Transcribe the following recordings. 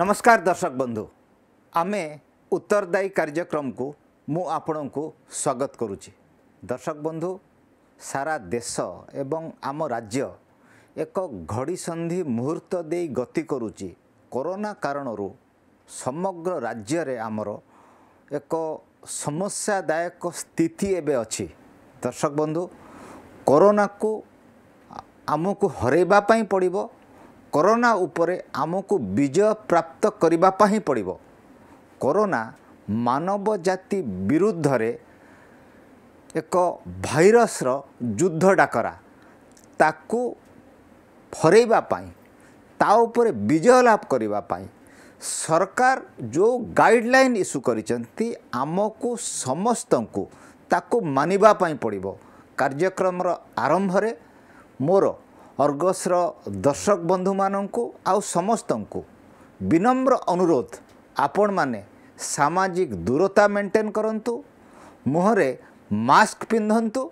ନମସ୍କାର ଦର୍ଶକ ବନ୍ଧୁ ଆମେ ଉତ୍ତରଦାୟୀ କାର୍ଯ୍ୟକ୍ରମକୁ ମୁଁ ଆପଣଙ୍କୁ ସ୍ୱାଗତ କରୁଛି ଦର୍ଶକ ବନ୍ଧୁ ସାରା ଦେଶ ଏବଂ ଆମ ରାଜ୍ୟ ଏକ ଘଡ଼ିସନ୍ଧି ମୁହୂର୍ତ୍ତ ଦେଇ ଗତି କରୁଛି କରୋନା କାରଣରୁ ସମଗ୍ର ରାଜ୍ୟରେ ଆମର ଏକ ସମସ୍ୟାଦାୟକ ସ୍ଥିତି ଏବେ ଅଛି ଦର୍ଶକ ବନ୍ଧୁ କରୋନାକୁ ଆମକୁ ହରାଇବା ପାଇଁ ପଡ଼ିବ କରୋନା ଉପରେ ଆମକୁ ବିଜୟ ପ୍ରାପ୍ତ କରିବା ପାଇଁ ପଡ଼ିବ କରୋନା ମାନବ ଜାତି ବିରୁଦ୍ଧରେ ଏକ ଭାଇରସ୍ର ଯୁଦ୍ଧ ଡାକରା ତାକୁ ଫରେଇବା ପାଇଁ ତା ଉପରେ ବିଜୟ ଲାଭ କରିବା ପାଇଁ ସରକାର ଯେଉଁ ଗାଇଡ଼ଲାଇନ୍ ଇସ୍ୟୁ କରିଛନ୍ତି ଆମକୁ ସମସ୍ତଙ୍କୁ ତାକୁ ମାନିବା ପାଇଁ ପଡ଼ିବ କାର୍ଯ୍ୟକ୍ରମର ଆରମ୍ଭରେ ମୋର ଅର୍ଗସର ଦର୍ଶକ ବନ୍ଧୁମାନଙ୍କୁ ଆଉ ସମସ୍ତଙ୍କୁ ବିନମ୍ର ଅନୁରୋଧ ଆପଣମାନେ ସାମାଜିକ ଦୂରତା ମେଣ୍ଟେନ୍ କରନ୍ତୁ ମୁହଁରେ ମାସ୍କ ପିନ୍ଧନ୍ତୁ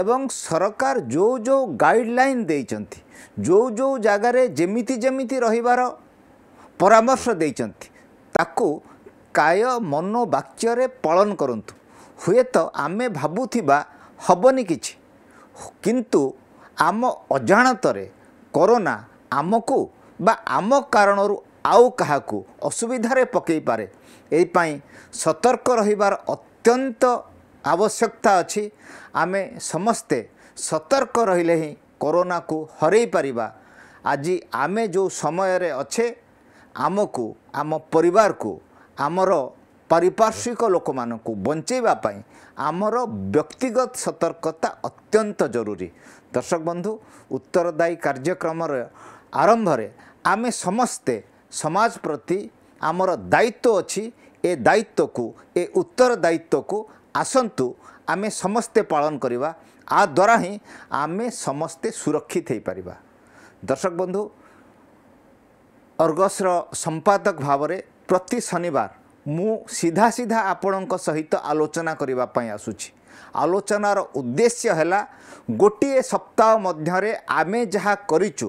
ଏବଂ ସରକାର ଯେଉଁ ଯେଉଁ ଗାଇଡ଼ଲାଇନ୍ ଦେଇଛନ୍ତି ଯେଉଁ ଯେଉଁ ଜାଗାରେ ଯେମିତି ଯେମିତି ରହିବାର ପରାମର୍ଶ ଦେଇଛନ୍ତି ତାକୁ କାୟ ମନ ବାକ୍ୟରେ ପାଳନ କରନ୍ତୁ ହୁଏତ ଆମେ ଭାବୁଥିବା ହେବନି କିଛି କିନ୍ତୁ ଆମ ଅଜାଣତରେ କରୋନା ଆମକୁ ବା ଆମ କାରଣରୁ ଆଉ କାହାକୁ ଅସୁବିଧାରେ ପକାଇପାରେ ଏଇପାଇଁ ସତର୍କ ରହିବାର ଅତ୍ୟନ୍ତ ଆବଶ୍ୟକତା ଅଛି ଆମେ ସମସ୍ତେ ସତର୍କ ରହିଲେ ହିଁ କରୋନାକୁ ହରାଇ ପାରିବା ଆଜି ଆମେ ଯେଉଁ ସମୟରେ ଅଛେ ଆମକୁ ଆମ ପରିବାରକୁ ଆମର ପାରିପାର୍ଶ୍ୱିକ ଲୋକମାନଙ୍କୁ ବଞ୍ଚେଇବା ପାଇଁ ଆମର ବ୍ୟକ୍ତିଗତ ସତର୍କତା ଅତ୍ୟନ୍ତ ଜରୁରୀ ଦର୍ଶକ ବନ୍ଧୁ ଉତ୍ତରଦାୟୀ କାର୍ଯ୍ୟକ୍ରମର ଆରମ୍ଭରେ ଆମେ ସମସ୍ତେ ସମାଜ ପ୍ରତି ଆମର ଦାୟିତ୍ୱ ଅଛି ଏ ଦାୟିତ୍ୱକୁ ଏ ଉତ୍ତର ଦାୟିତ୍ୱକୁ ଆସନ୍ତୁ ଆମେ ସମସ୍ତେ ପାଳନ କରିବା ଆ ଦ୍ୱାରା ହିଁ ଆମେ ସମସ୍ତେ ସୁରକ୍ଷିତ ହୋଇପାରିବା ଦର୍ଶକ ବନ୍ଧୁ ଅର୍ଗସର ସମ୍ପାଦକ ଭାବରେ ପ୍ରତି ଶନିବାର ମୁଁ ସିଧା ସିଧା ଆପଣଙ୍କ ସହିତ ଆଲୋଚନା କରିବା ପାଇଁ ଆସୁଛି ଆଲୋଚନାର ଉଦ୍ଦେଶ୍ୟ ହେଲା ଗୋଟିଏ ସପ୍ତାହ ମଧ୍ୟରେ ଆମେ ଯାହା କରିଛୁ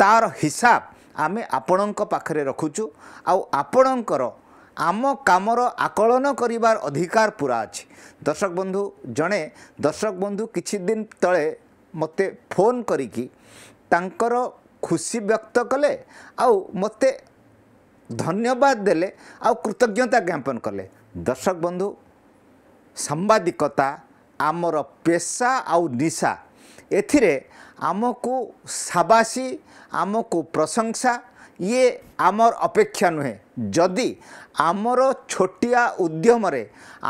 ତା'ର ହିସାବ ଆମେ ଆପଣଙ୍କ ପାଖରେ ରଖୁଛୁ ଆଉ ଆପଣଙ୍କର ଆମ କାମର ଆକଳନ କରିବାର ଅଧିକାର ପୁରା ଅଛି ଦର୍ଶକ ବନ୍ଧୁ ଜଣେ ଦର୍ଶକ ବନ୍ଧୁ କିଛି ଦିନ ତଳେ ମୋତେ ଫୋନ୍ କରିକି ତାଙ୍କର ଖୁସି ବ୍ୟକ୍ତ କଲେ ଆଉ ମୋତେ ଧନ୍ୟବାଦ ଦେଲେ ଆଉ କୃତଜ୍ଞତା ଜ୍ଞାପନ କଲେ ଦର୍ଶକ ବନ୍ଧୁ ସାମ୍ବାଦିକତା ଆମର ପେଶା ଆଉ ନିଶା ଏଥିରେ ଆମକୁ ସାବାସି ଆମକୁ ପ୍ରଶଂସା ଇଏ ଆମର ଅପେକ୍ଷା ନୁହେଁ ଯଦି ଆମର ଛୋଟିଆ ଉଦ୍ୟମରେ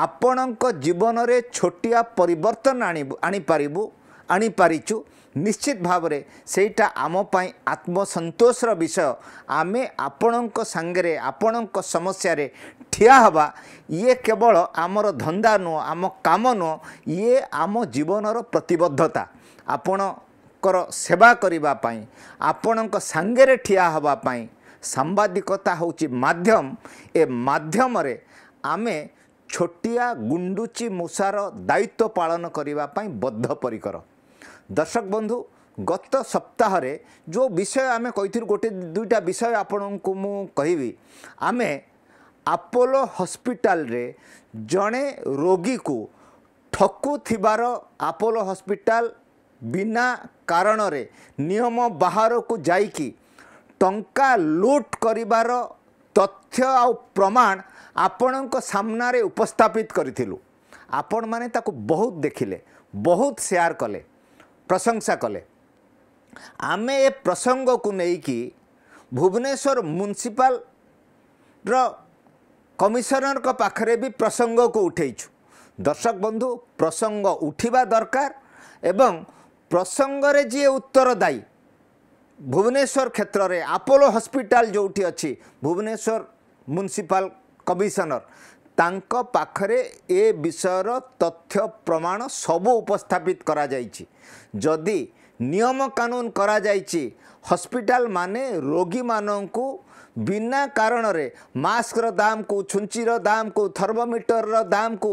ଆପଣଙ୍କ ଜୀବନରେ ଛୋଟିଆ ପରିବର୍ତ୍ତନ ଆଣିବୁ ଆଣିପାରିବୁ ଆଣିପାରିଛୁ ନିଶ୍ଚିତ ଭାବରେ ସେଇଟା ଆମ ପାଇଁ ଆତ୍ମସନ୍ତୋଷର ବିଷୟ ଆମେ ଆପଣଙ୍କ ସାଙ୍ଗରେ ଆପଣଙ୍କ ସମସ୍ୟାରେ ଠିଆ ହେବା ଇଏ କେବଳ ଆମର ଧନ୍ଦା ନୁହଁ ଆମ କାମ ନୁହଁ ଇଏ ଆମ ଜୀବନର ପ୍ରତିବଦ୍ଧତା ଆପଣଙ୍କର ସେବା କରିବା ପାଇଁ ଆପଣଙ୍କ ସାଙ୍ଗରେ ଠିଆ ହେବା ପାଇଁ ସାମ୍ବାଦିକତା ହେଉଛି ମାଧ୍ୟମ ଏ ମାଧ୍ୟମରେ ଆମେ ଛୋଟିଆ ଗୁଣ୍ଡୁଚି ମୂଷାର ଦାୟିତ୍ୱ ପାଳନ କରିବା ପାଇଁ ବଦ୍ଧପରିକର ଦର୍ଶକ ବନ୍ଧୁ ଗତ ସପ୍ତାହରେ ଯେଉଁ ବିଷୟ ଆମେ କହିଥିଲୁ ଗୋଟେ ଦୁଇଟା ବିଷୟ ଆପଣଙ୍କୁ ମୁଁ କହିବି ଆମେ ଆପୋଲୋ ହସ୍ପିଟାଲରେ ଜଣେ ରୋଗୀକୁ ଠକୁଥିବାର ଆପୋଲୋ ହସ୍ପିଟାଲ ବିନା କାରଣରେ ନିୟମ ବାହାରକୁ ଯାଇକି ଟଙ୍କା ଲୁଟ୍ କରିବାର ତଥ୍ୟ ଆଉ ପ୍ରମାଣ ଆପଣଙ୍କ ସାମ୍ନାରେ ଉପସ୍ଥାପିତ କରିଥିଲୁ ଆପଣମାନେ ତାକୁ ବହୁତ ଦେଖିଲେ ବହୁତ ସେୟାର କଲେ ପ୍ରଶଂସା କଲେ ଆମେ ଏ ପ୍ରସଙ୍ଗକୁ ନେଇକି ଭୁବନେଶ୍ୱର ମ୍ୟୁନିସିପାଲର କମିଶନରଙ୍କ ପାଖରେ ବି ପ୍ରସଙ୍ଗକୁ ଉଠେଇଛୁ ଦର୍ଶକ ବନ୍ଧୁ ପ୍ରସଙ୍ଗ ଉଠିବା ଦରକାର ଏବଂ ପ୍ରସଙ୍ଗରେ ଯିଏ ଉତ୍ତରଦାୟୀ ଭୁବନେଶ୍ୱର କ୍ଷେତ୍ରରେ ଆପୋଲୋ ହସ୍ପିଟାଲ ଯେଉଁଠି ଅଛି ଭୁବନେଶ୍ୱର ମ୍ୟୁନିସିପାଲ କମିଶନର ତାଙ୍କ ପାଖରେ ଏ ବିଷୟର ତଥ୍ୟ ପ୍ରମାଣ ସବୁ ଉପସ୍ଥାପିତ କରାଯାଇଛି ଯଦି ନିୟମକାନୁନ କରାଯାଇଛି ହସ୍ପିଟାଲ ମାନେ ରୋଗୀମାନଙ୍କୁ ବିନା କାରଣରେ ମାସ୍କର ଦାମକୁ ଛୁଞ୍ଚିର ଦାମକୁ ଥର୍ମୋମିଟରର ଦାମକୁ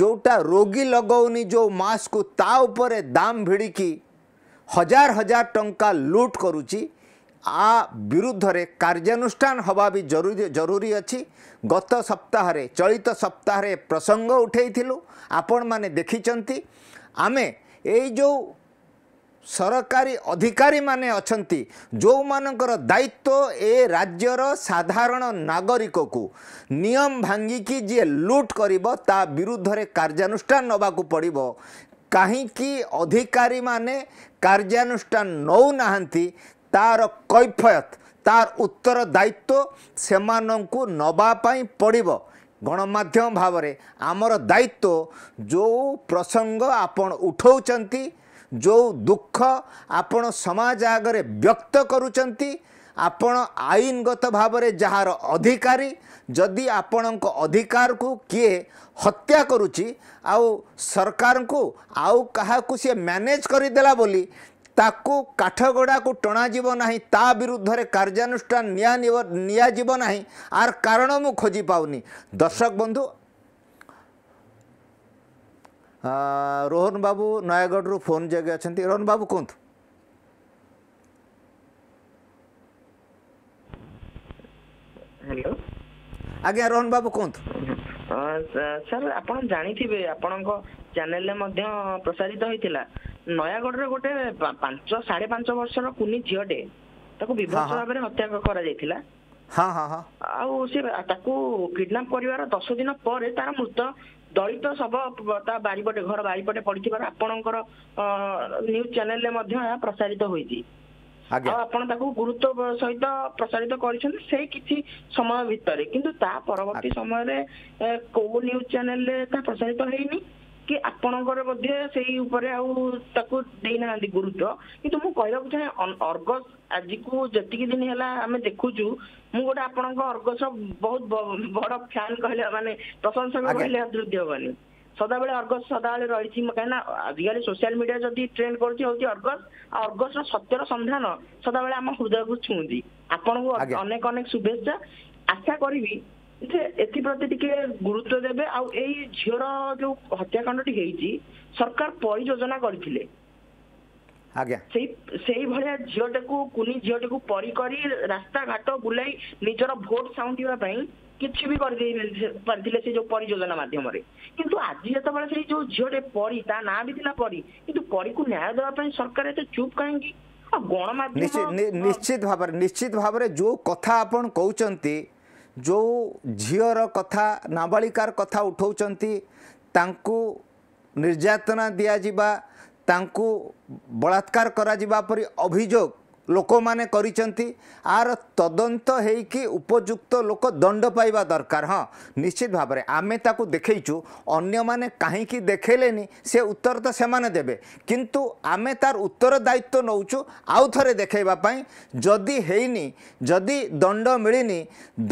ଯେଉଁଟା ରୋଗୀ ଲଗାଉନି ଯେଉଁ ମାସ୍କକୁ ତା ଉପରେ ଦାମ ଭିଡ଼ିକି ହଜାର ହଜାର ଟଙ୍କା ଲୁଟ୍ କରୁଛି ଆ ବିରୁଦ୍ଧରେ କାର୍ଯ୍ୟାନୁଷ୍ଠାନ ହେବା ବି ଜରୁରୀ ଜରୁରୀ ଅଛି ଗତ ସପ୍ତାହରେ ଚଳିତ ସପ୍ତାହରେ ପ୍ରସଙ୍ଗ ଉଠାଇଥିଲୁ ଆପଣମାନେ ଦେଖିଛନ୍ତି ଆମେ ଏଇ ଯେଉଁ ସରକାରୀ ଅଧିକାରୀମାନେ ଅଛନ୍ତି ଯେଉଁମାନଙ୍କର ଦାୟିତ୍ୱ ଏ ରାଜ୍ୟର ସାଧାରଣ ନାଗରିକକୁ ନିୟମ ଭାଙ୍ଗିକି ଯିଏ ଲୁଟ୍ କରିବ ତା ବିରୁଦ୍ଧରେ କାର୍ଯ୍ୟାନୁଷ୍ଠାନ ନେବାକୁ ପଡ଼ିବ କାହିଁକି ଅଧିକାରୀମାନେ କାର୍ଯ୍ୟାନୁଷ୍ଠାନ ନେଉନାହାନ୍ତି ତାର କୈଫୟତ ତାର ଉତ୍ତରଦାୟିତ୍ୱ ସେମାନଙ୍କୁ ନେବା ପାଇଁ ପଡ଼ିବ ଗଣମାଧ୍ୟମ ଭାବରେ ଆମର ଦାୟିତ୍ୱ ଯେଉଁ ପ୍ରସଙ୍ଗ ଆପଣ ଉଠାଉଛନ୍ତି ଯେଉଁ ଦୁଃଖ ଆପଣ ସମାଜ ଆଗରେ ବ୍ୟକ୍ତ କରୁଛନ୍ତି ଆପଣ ଆଇନଗତ ଭାବରେ ଯାହାର ଅଧିକାରୀ ଯଦି ଆପଣଙ୍କ ଅଧିକାରକୁ କିଏ ହତ୍ୟା କରୁଛି ଆଉ ସରକାରଙ୍କୁ ଆଉ କାହାକୁ ସିଏ ମ୍ୟାନେଜ୍ କରିଦେଲା ବୋଲି ତାକୁ କାଠଗଡ଼ାକୁ ଟଣାଯିବ ନାହିଁ ତା ବିରୁଦ୍ଧରେ କାର୍ଯ୍ୟାନୁଷ୍ଠାନ ନିଆଯିବ ନିଆଯିବ ନାହିଁ ଆର କାରଣ ମୁଁ ଖୋଜି ପାଉନି ଦର୍ଶକ ବନ୍ଧୁ ରୋହନ ବାବୁ ନୟାଗଡ଼ରୁ ଫୋନ୍ ଯୋଗେ ଅଛନ୍ତି ରୋହନ ବାବୁ କୁହନ୍ତୁ ହ୍ୟାଲୋ ଆଜ୍ଞା ରୋହନ ବାବୁ କୁହନ୍ତୁ ସାର୍ ଆପଣ ଜାଣିଥିବେ ଆପଣଙ୍କ ଚ୍ୟାନେଲରେ ମଧ୍ୟ ପ୍ରସାରିତ ହୋଇଥିଲା ନୟାଗଡ଼ରେ ଗୋଟେ ପାଞ୍ଚ ସାଢେ ପାଞ୍ଚ ବର୍ଷର କୁନି ଝିଅଟେ ତାକୁ ବିଭତ୍ସ ଭାବରେ ହତ୍ୟା କରାଯାଇଥିଲା ଆଉ ସେ ତାକୁ କିଡନାପ କରିବାର ଦଶ ଦିନ ପରେ ତାର ମୃତ ଦଳିତ ଶବ ତା ବାରିପଟେ ଘର ବାରିପଟେ ପଡିଥିବାର ଆପଣଙ୍କର ନ୍ୟୁଜ ଚ୍ୟାନେଲରେ ମଧ୍ୟ ଏହା ପ୍ରସାରିତ ହୋଇଛି ଆଉ ଆପଣ ତାକୁ ଗୁରୁତ୍ୱ ସହିତ ପ୍ରସାରିତ କରିଛନ୍ତି ସେଇ କିଛି ସମୟ ଭିତରେ କିନ୍ତୁ ତା ପରବର୍ତ୍ତୀ ସମୟରେ କୋଉ ନ୍ୟୁଜ ଚ୍ୟାନେଲରେ ତା ପ୍ରସାରିତ ହେଇନି କି ଆପଣଙ୍କର ମଧ୍ୟ ସେଇ ଉପରେ ଆଉ ତାକୁ ଦେଇନାହାନ୍ତି ଗୁରୁତ୍ୱ କିନ୍ତୁ ମୁଁ କହିବାକୁ ଚାହେଁ ଅର୍ଗସ ଆଜିକୁ ଯେତିକି ଦିନ ହେଲା ଆମେ ଦେଖୁଛୁ ମୁଁ ଗୋଟେ ଆପଣଙ୍କ ଅର୍ଗସ ବହୁତ ବଡ ଫ୍ୟାନ କହିଲେ ମାନେ ପ୍ରଶଂସକ କହିଲେ ଅତ୍ୟୁକ୍ତି ହବନି ସଦାବେଳେ ଅର୍ଗସ ସଦାବେଳେ ରହିଛି କାହିଁକିନା ଆଜିକାଲି ସୋସିଆଲ ମିଡିଆ ଯଦି ଟ୍ରେଣ୍ଡ କରୁଛି ହଉଛି ଅର୍ଗସ ଆଉ ଅର୍ଗସର ସତ୍ୟର ସନ୍ଧାନ ସଦାବେଳେ ଆମ ହୃଦୟକୁ ଛୁଅନ୍ତି ଆପଣଙ୍କୁ ଅନେକ ଅନେକ ଶୁଭେଚ୍ଛା ଆଶା କରିବି ଯେ ଏଥିପ୍ରତି ଟିକେ ଗୁରୁତ୍ୱ ଦେବେ ଆଉ ଏଇ ଝିଅର ଯୋଉ ହତ୍ୟାକାଣ୍ଡଟି ହେଇଛି ସରକାର ପରିଯୋଜନା କରିଥିଲେ ଆଜ୍ଞା ସେଇ ସେଇଭଳିଆ ଝିଅଟାକୁ କୁନି ଝିଅଟିକୁ ପରି କରି ରାସ୍ତାଘାଟ ବୁଲାଇ ନିଜର ଭୋଟ ସାଉଁଟିବା ପାଇଁ କିଛି ବି କରିଦେଇ ପାରିଥିଲେ ସେ ଯୋଉ ପରି ଯୋଜନା ମାଧ୍ୟମରେ କିନ୍ତୁ ଆଜି ଯେତେବେଳେ ସେଇ ଯୋଉ ଝିଅଟେ ପରି ତା ନାଁ ବି ଥିଲା ପରି କିନ୍ତୁ ପରୀକୁ ନ୍ୟାୟ ଦେବା ପାଇଁ ସରକାର ଏତେ ଚୁପ୍ କାହିଁକି ନିଶ୍ଚିତ ଭାବରେ ନିଶ୍ଚିତ ଭାବରେ ଯେଉଁ କଥା ଆପଣ କହୁଛନ୍ତି ଯେଉଁ ଝିଅର କଥା ନାବାଳିକାର କଥା ଉଠାଉଛନ୍ତି ତାଙ୍କୁ ନିର୍ଯାତନା ଦିଆଯିବା ତାଙ୍କୁ ବଳାତ୍କାର କରାଯିବା ପରି ଅଭିଯୋଗ ଲୋକମାନେ କରିଛନ୍ତି ଆର ତଦନ୍ତ ହେଇକି ଉପଯୁକ୍ତ ଲୋକ ଦଣ୍ଡ ପାଇବା ଦରକାର ହଁ ନିଶ୍ଚିତ ଭାବରେ ଆମେ ତାକୁ ଦେଖେଇଛୁ ଅନ୍ୟମାନେ କାହିଁକି ଦେଖେଇଲେନି ସେ ଉତ୍ତର ତ ସେମାନେ ଦେବେ କିନ୍ତୁ ଆମେ ତାର ଉତ୍ତର ଦାୟିତ୍ୱ ନେଉଛୁ ଆଉ ଥରେ ଦେଖେଇବା ପାଇଁ ଯଦି ହେଇନି ଯଦି ଦଣ୍ଡ ମିଳିନି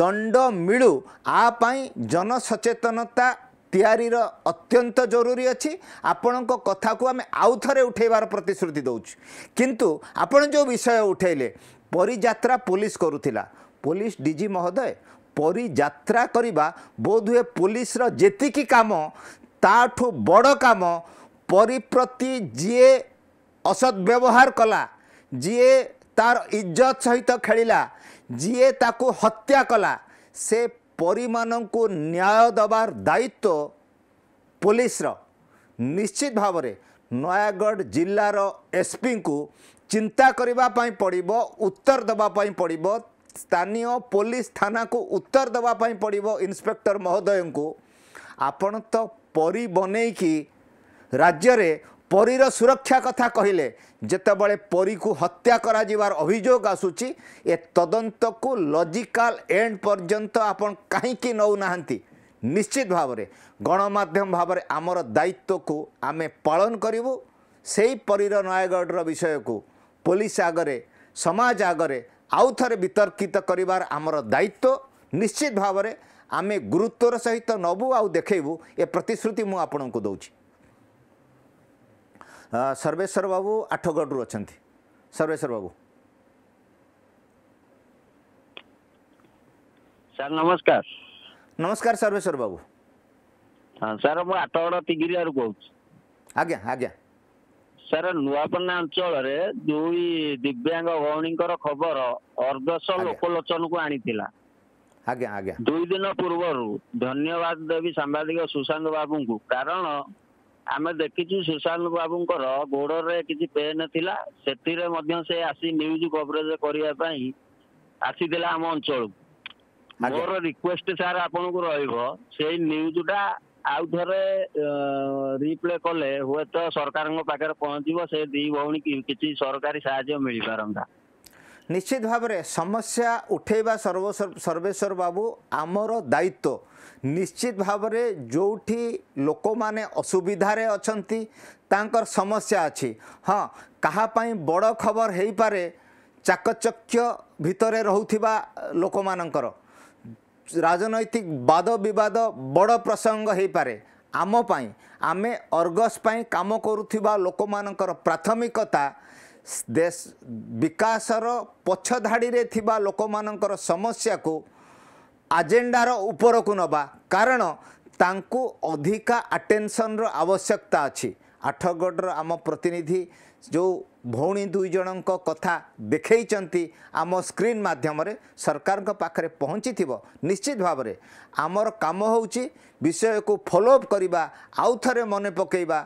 ଦଣ୍ଡ ମିଳୁ ଆ ପାଇଁ ଜନସଚେତନତା ତିଆରିର ଅତ୍ୟନ୍ତ ଜରୁରୀ ଅଛି ଆପଣଙ୍କ କଥାକୁ ଆମେ ଆଉ ଥରେ ଉଠାଇବାର ପ୍ରତିଶ୍ରୁତି ଦେଉଛୁ କିନ୍ତୁ ଆପଣ ଯେଉଁ ବିଷୟ ଉଠାଇଲେ ପରିଯାତ୍ରା ପୋଲିସ କରୁଥିଲା ପୋଲିସ ଡିଜି ମହୋଦୟ ପରିଯାତ୍ରା କରିବା ବୋଧହୁଏ ପୋଲିସର ଯେତିକି କାମ ତାଠୁ ବଡ଼ କାମ ପରି ପ୍ରତି ଯିଏ ଅସତ୍ ବ୍ୟବହାର କଲା ଯିଏ ତାର ଇଜ୍ଜତ ସହିତ ଖେଳିଲା ଯିଏ ତାକୁ ହତ୍ୟା କଲା ସେ ପରିମାଣଙ୍କୁ ନ୍ୟାୟ ଦେବାର ଦାୟିତ୍ୱ ପୋଲିସର ନିଶ୍ଚିତ ଭାବରେ ନୟାଗଡ଼ ଜିଲ୍ଲାର ଏସ୍ପିଙ୍କୁ ଚିନ୍ତା କରିବା ପାଇଁ ପଡ଼ିବ ଉତ୍ତର ଦେବା ପାଇଁ ପଡ଼ିବ ସ୍ଥାନୀୟ ପୋଲିସ ଥାନାକୁ ଉତ୍ତର ଦେବା ପାଇଁ ପଡ଼ିବ ଇନ୍ସପେକ୍ଟର ମହୋଦୟଙ୍କୁ ଆପଣ ତ ପରି ବନେଇକି ରାଜ୍ୟରେ ପରୀର ସୁରକ୍ଷା କଥା କହିଲେ ଯେତେବେଳେ ପରୀକୁ ହତ୍ୟା କରାଯିବାର ଅଭିଯୋଗ ଆସୁଛି ଏ ତଦନ୍ତକୁ ଲଜିକାଲ ଏଣ୍ଡ ପର୍ଯ୍ୟନ୍ତ ଆପଣ କାହିଁକି ନେଉନାହାନ୍ତି ନିଶ୍ଚିତ ଭାବରେ ଗଣମାଧ୍ୟମ ଭାବରେ ଆମର ଦାୟିତ୍ୱକୁ ଆମେ ପାଳନ କରିବୁ ସେହି ପରୀର ନୟାଗଡ଼ର ବିଷୟକୁ ପୋଲିସ ଆଗରେ ସମାଜ ଆଗରେ ଆଉ ଥରେ ବିତର୍କିତ କରିବାର ଆମର ଦାୟିତ୍ୱ ନିଶ୍ଚିତ ଭାବରେ ଆମେ ଗୁରୁତ୍ୱର ସହିତ ନେବୁ ଆଉ ଦେଖେଇବୁ ଏ ପ୍ରତିଶ୍ରୁତି ମୁଁ ଆପଣଙ୍କୁ ଦେଉଛି ସର୍ବେଶ୍ୱର ବାବୁ ଆଠଗଡ଼ରୁ ଅଛନ୍ତି ସର୍ବେଶ୍ୱର ବାବୁ ସାର୍ ନମସ୍କାର ନମସ୍କାର ସର୍ବେଶ୍ୱର ବାବୁ ସାର୍ ମୁଁ ଆଠଗଡ଼ ତିଗିରିଆରୁ କହୁଛି ଆଜ୍ଞା ଆଜ୍ଞା ସାର ନୂଆପଲ୍ଲା ଅଞ୍ଚଳରେ ଦୁଇ ଦିବ୍ୟାଙ୍ଗ ଭଉଣୀଙ୍କର ଖବର ଅର୍ଦ୍ଧଶ ଲୋକଲୋଚନକୁ ଆଣିଥିଲା ଆଜ୍ଞା ଆଜ୍ଞା ଦୁଇ ଦିନ ପୂର୍ବରୁ ଧନ୍ୟବାଦ ଦେବି ସାମ୍ବାଦିକ ସୁଶାନ୍ତ ବାବୁଙ୍କୁ କାରଣ ଆମେ ଦେଖିଛୁ ସୁଶାନ୍ତ ବାବୁଙ୍କର ଗୋଡରେ କିଛି ପେନ୍ ଥିଲା ସେଥିରେ ମଧ୍ୟ ସେ ଆସି ନ୍ୟୁଜ କଭରେଜ କରିବା ପାଇଁ ଆସିଥିଲା ଆମ ଅଞ୍ଚଳକୁ ମୋର ରିକ୍ୱେଷ୍ଟ ସାର୍ ଆପଣଙ୍କୁ ରହିବ ସେଇ ନ୍ୟୁଜଟା ଆଉ ଥରେ ରିପ୍ଲେ କଲେ ହୁଏତ ସରକାରଙ୍କ ପାଖରେ ପହଞ୍ଚିବ ସେ ଦି ଭଉଣୀ କିଛି ସରକାରୀ ସାହାଯ୍ୟ ମିଳିପାରନ୍ତା ନିଶ୍ଚିତ ଭାବରେ ସମସ୍ୟା ଉଠେଇବା ସର୍ବେଶ୍ୱର ବାବୁ ଆମର ଦାୟିତ୍ୱ ନିଶ୍ଚିତ ଭାବରେ ଯେଉଁଠି ଲୋକମାନେ ଅସୁବିଧାରେ ଅଛନ୍ତି ତାଙ୍କର ସମସ୍ୟା ଅଛି ହଁ କାହା ପାଇଁ ବଡ଼ ଖବର ହେଇପାରେ ଚାକଚକ୍ୟ ଭିତରେ ରହୁଥିବା ଲୋକମାନଙ୍କର ରାଜନୈତିକ ବାଦ ବିବାଦ ବଡ଼ ପ୍ରସଙ୍ଗ ହେଇପାରେ ଆମ ପାଇଁ ଆମେ ଅର୍ଗସ୍ ପାଇଁ କାମ କରୁଥିବା ଲୋକମାନଙ୍କର ପ୍ରାଥମିକତା ଦେଶ ବିକାଶର ପଛ ଧାଡ଼ିରେ ଥିବା ଲୋକମାନଙ୍କର ସମସ୍ୟାକୁ ଆଜେଣ୍ଡାର ଉପରକୁ ନେବା କାରଣ ତାଙ୍କୁ ଅଧିକା ଆଟେନସନର ଆବଶ୍ୟକତା ଅଛି ଆଠଗଡ଼ର ଆମ ପ୍ରତିନିଧି ଯେଉଁ ଭଉଣୀ ଦୁଇ ଜଣଙ୍କ କଥା ଦେଖେଇଛନ୍ତି ଆମ ସ୍କ୍ରିନ୍ ମାଧ୍ୟମରେ ସରକାରଙ୍କ ପାଖରେ ପହଞ୍ଚିଥିବ ନିଶ୍ଚିତ ଭାବରେ ଆମର କାମ ହେଉଛି ବିଷୟକୁ ଫଲୋଅପ୍ କରିବା ଆଉ ଥରେ ମନେ ପକାଇବା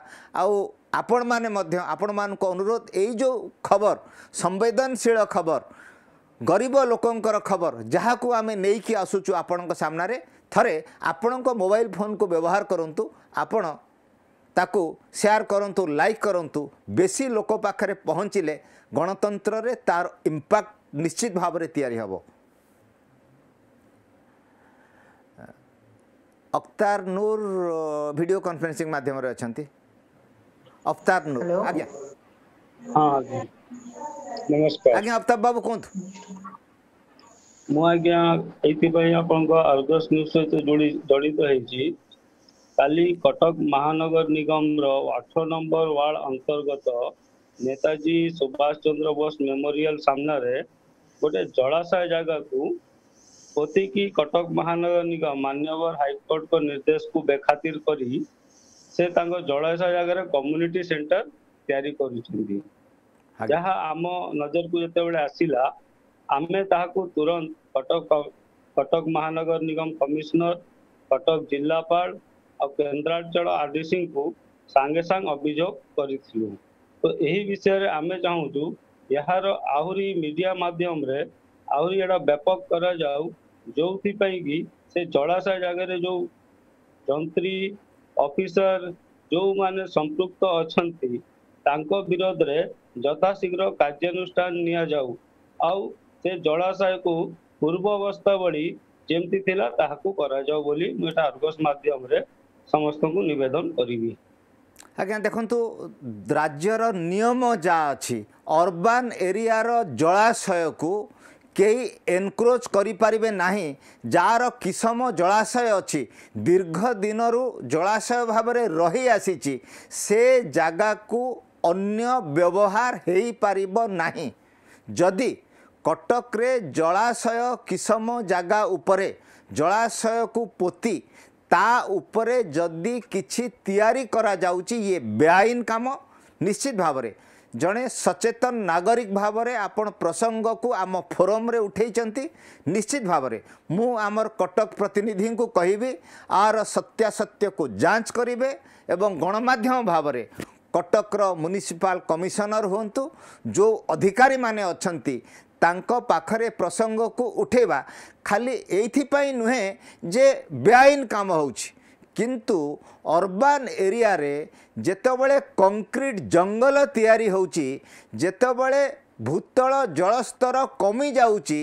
ଆଉ ଆପଣମାନେ ମଧ୍ୟ ଆପଣମାନଙ୍କ ଅନୁରୋଧ ଏଇ ଯେଉଁ ଖବର ସମ୍ବେଦନଶୀଳ ଖବର ଗରିବ ଲୋକଙ୍କର ଖବର ଯାହାକୁ ଆମେ ନେଇକି ଆସୁଛୁ ଆପଣଙ୍କ ସାମ୍ନାରେ ଥରେ ଆପଣଙ୍କ ମୋବାଇଲ ଫୋନକୁ ବ୍ୟବହାର କରନ୍ତୁ ଆପଣ ତାକୁ ସେୟାର କରନ୍ତୁ ଲାଇକ୍ କରନ୍ତୁ ବେଶୀ ଲୋକ ପାଖରେ ପହଞ୍ଚିଲେ ଗଣତନ୍ତ୍ରରେ ତାର ଇମ୍ପାକ୍ଟ ନିଶ୍ଚିତ ଭାବରେ ତିଆରି ହେବ ଅଫତାର ନୁର ଭିଡ଼ିଓ କନଫରେନ୍ସିଂ ମାଧ୍ୟମରେ ଅଛନ୍ତି ଅଫତାର ନୁର ଆଜ୍ଞା ହଁ ନମସ୍କାର ଆଜ୍ଞା ଅଫତାବ ବାବୁ କୁହନ୍ତୁ ମୁଁ ଆଜ୍ଞା ଏଇଥିପାଇଁ ଆପଣଙ୍କ ଆର୍ଗସ୍ ନ୍ୟୁଜ୍ ସହିତ ଜଡ଼ିତ ହେଇଛି କାଲି କଟକ ମହାନଗର ନିଗମର ଆଠ ନମ୍ବର ୱାର୍ଡ ଅନ୍ତର୍ଗତ ନେତାଜୀ ସୁଭାଷ ଚନ୍ଦ୍ର ବୋଷ ମେମୋରିଆଲ ସାମ୍ନାରେ ଗୋଟେ ଜଳାଶୟ ଜାଗାକୁ ପୋତିକି କଟକ ମହାନଗର ନିଗମ ମାନ୍ୟବର ହାଇକୋର୍ଟଙ୍କ ନିର୍ଦ୍ଦେଶକୁ ବେଖାତିର କରି ସେ ତାଙ୍କ ଜଳାଶୟ ଜାଗାରେ କମ୍ୟୁନିଟି ସେଣ୍ଟର ତିଆରି କରୁଛନ୍ତି ଯାହା ଆମ ନଜରକୁ ଯେତେବେଳେ ଆସିଲା ଆମେ ତାହାକୁ ତୁରନ୍ତ କଟକ କଟକ ମହାନଗର ନିଗମ କମିଶନର କଟକ ଜିଲ୍ଲାପାଳ ଆଉ କେନ୍ଦ୍ରାଞ୍ଚଳ ଆରଡିସିଙ୍କୁ ସାଙ୍ଗେ ସାଙ୍ଗେ ଅଭିଯୋଗ କରିଥିଲୁ ତ ଏହି ବିଷୟରେ ଆମେ ଚାହୁଁଛୁ ଏହାର ଆହୁରି ମିଡ଼ିଆ ମାଧ୍ୟମରେ ଆହୁରି ଏଟା ବ୍ୟାପକ କରାଯାଉ ଯେଉଁଥିପାଇଁ କି ସେ ଜଳାଶୟ ଜାଗାରେ ଯେଉଁ ଯନ୍ତ୍ରୀ ଅଫିସର ଯେଉଁମାନେ ସମ୍ପୃକ୍ତ ଅଛନ୍ତି ତାଙ୍କ ବିରୋଧରେ ଯଥାଶୀଘ୍ର କାର୍ଯ୍ୟାନୁଷ୍ଠାନ ନିଆଯାଉ ଆଉ ସେ ଜଳାଶୟକୁ ପୂର୍ବ ଅବସ୍ଥା ଭଳି ଯେମିତି ଥିଲା ତାହାକୁ କରାଯାଉ ବୋଲି ମୁଁ ଏଇଟା ଆର୍ଗସ୍ ମାଧ୍ୟମରେ ସମସ୍ତଙ୍କୁ ନିବେଦନ କରିବି ଆଜ୍ଞା ଦେଖନ୍ତୁ ରାଜ୍ୟର ନିୟମ ଯାହା ଅଛି ଅର୍ବାନ୍ ଏରିଆର ଜଳାଶୟକୁ କେହି ଏନକ୍ରୋଚ୍ କରିପାରିବେ ନାହିଁ ଯାହାର କିସମ ଜଳାଶୟ ଅଛି ଦୀର୍ଘ ଦିନରୁ ଜଳାଶୟ ଭାବରେ ରହି ଆସିଛି ସେ ଜାଗାକୁ ଅନ୍ୟ ବ୍ୟବହାର ହୋଇପାରିବ ନାହିଁ ଯଦି କଟକରେ ଜଳାଶୟ କିସମ ଜାଗା ଉପରେ ଜଳାଶୟକୁ ପୋତି ତା ଉପରେ ଯଦି କିଛି ତିଆରି କରାଯାଉଛି ଇଏ ବେଆଇନ କାମ ନିଶ୍ଚିତ ଭାବରେ ଜଣେ ସଚେତନ ନାଗରିକ ଭାବରେ ଆପଣ ପ୍ରସଙ୍ଗକୁ ଆମ ଫୋରମ୍ରେ ଉଠାଇଛନ୍ତି ନିଶ୍ଚିତ ଭାବରେ ମୁଁ ଆମର କଟକ ପ୍ରତିନିଧିଙ୍କୁ କହିବି ଆର ସତ୍ୟାସତ୍ୟକୁ ଯାଞ୍ଚ କରିବେ ଏବଂ ଗଣମାଧ୍ୟମ ଭାବରେ କଟକର ମ୍ୟୁନିସିପାଲ କମିଶନର ହୁଅନ୍ତୁ ଯେଉଁ ଅଧିକାରୀମାନେ ଅଛନ୍ତି ତାଙ୍କ ପାଖରେ ପ୍ରସଙ୍ଗକୁ ଉଠେଇବା ଖାଲି ଏଇଥିପାଇଁ ନୁହେଁ ଯେ ବେଆଇନ କାମ ହେଉଛି କିନ୍ତୁ ଅର୍ବାନ ଏରିଆରେ ଯେତେବେଳେ କଂକ୍ରିଟ ଜଙ୍ଗଲ ତିଆରି ହେଉଛି ଯେତେବେଳେ ଭୂତଳ ଜଳସ୍ତର କମିଯାଉଛି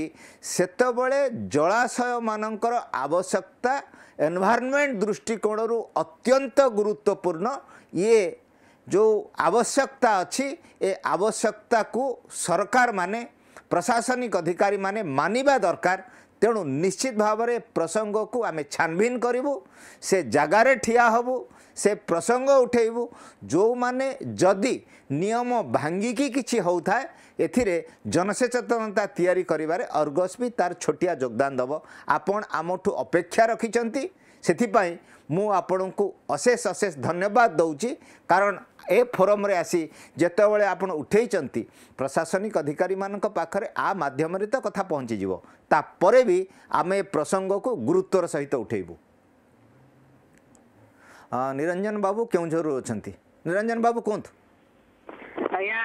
ସେତେବେଳେ ଜଳାଶୟମାନଙ୍କର ଆବଶ୍ୟକତା ଏନ୍ଭାରମେଣ୍ଟ ଦୃଷ୍ଟିକୋଣରୁ ଅତ୍ୟନ୍ତ ଗୁରୁତ୍ୱପୂର୍ଣ୍ଣ ଇଏ ଯେଉଁ ଆବଶ୍ୟକତା ଅଛି ଏ ଆବଶ୍ୟକତାକୁ ସରକାରମାନେ ପ୍ରଶାସନିକ ଅଧିକାରୀମାନେ ମାନିବା ଦରକାର ତେଣୁ ନିଶ୍ଚିତ ଭାବରେ ପ୍ରସଙ୍ଗକୁ ଆମେ ଛାନଭିନ କରିବୁ ସେ ଜାଗାରେ ଠିଆ ହେବୁ ସେ ପ୍ରସଙ୍ଗ ଉଠାଇବୁ ଯେଉଁମାନେ ଯଦି ନିୟମ ଭାଙ୍ଗିକି କିଛି ହେଉଥାଏ ଏଥିରେ ଜନସଚେତନତା ତିଆରି କରିବାରେ ଅର୍ଗସ୍ ବି ତା'ର ଛୋଟିଆ ଯୋଗଦାନ ଦେବ ଆପଣ ଆମଠୁ ଅପେକ୍ଷା ରଖିଛନ୍ତି ସେଥିପାଇଁ ମୁଁ ଆପଣଙ୍କୁ ଅଶେଷ ଅଶେଷ ଧନ୍ୟବାଦ ଦେଉଛି କାରଣ ଏ ଫୋରମ୍ରେ ଆସି ଯେତେବେଳେ ଆପଣ ଉଠାଇଛନ୍ତି ପ୍ରଶାସନିକ ଅଧିକାରୀମାନଙ୍କ ପାଖରେ ଆ ମାଧ୍ୟମରେ ତ କଥା ପହଞ୍ଚିଯିବ ତାପରେ ବି ଆମେ ଏ ପ୍ରସଙ୍ଗକୁ ଗୁରୁତ୍ୱର ସହିତ ଉଠାଇବୁ ନିରଞ୍ଜନ ବାବୁ କେଉଁଝରରୁ ଅଛନ୍ତି ନିରଞ୍ଜନ ବାବୁ କୁହନ୍ତୁ ଆଜ୍ଞା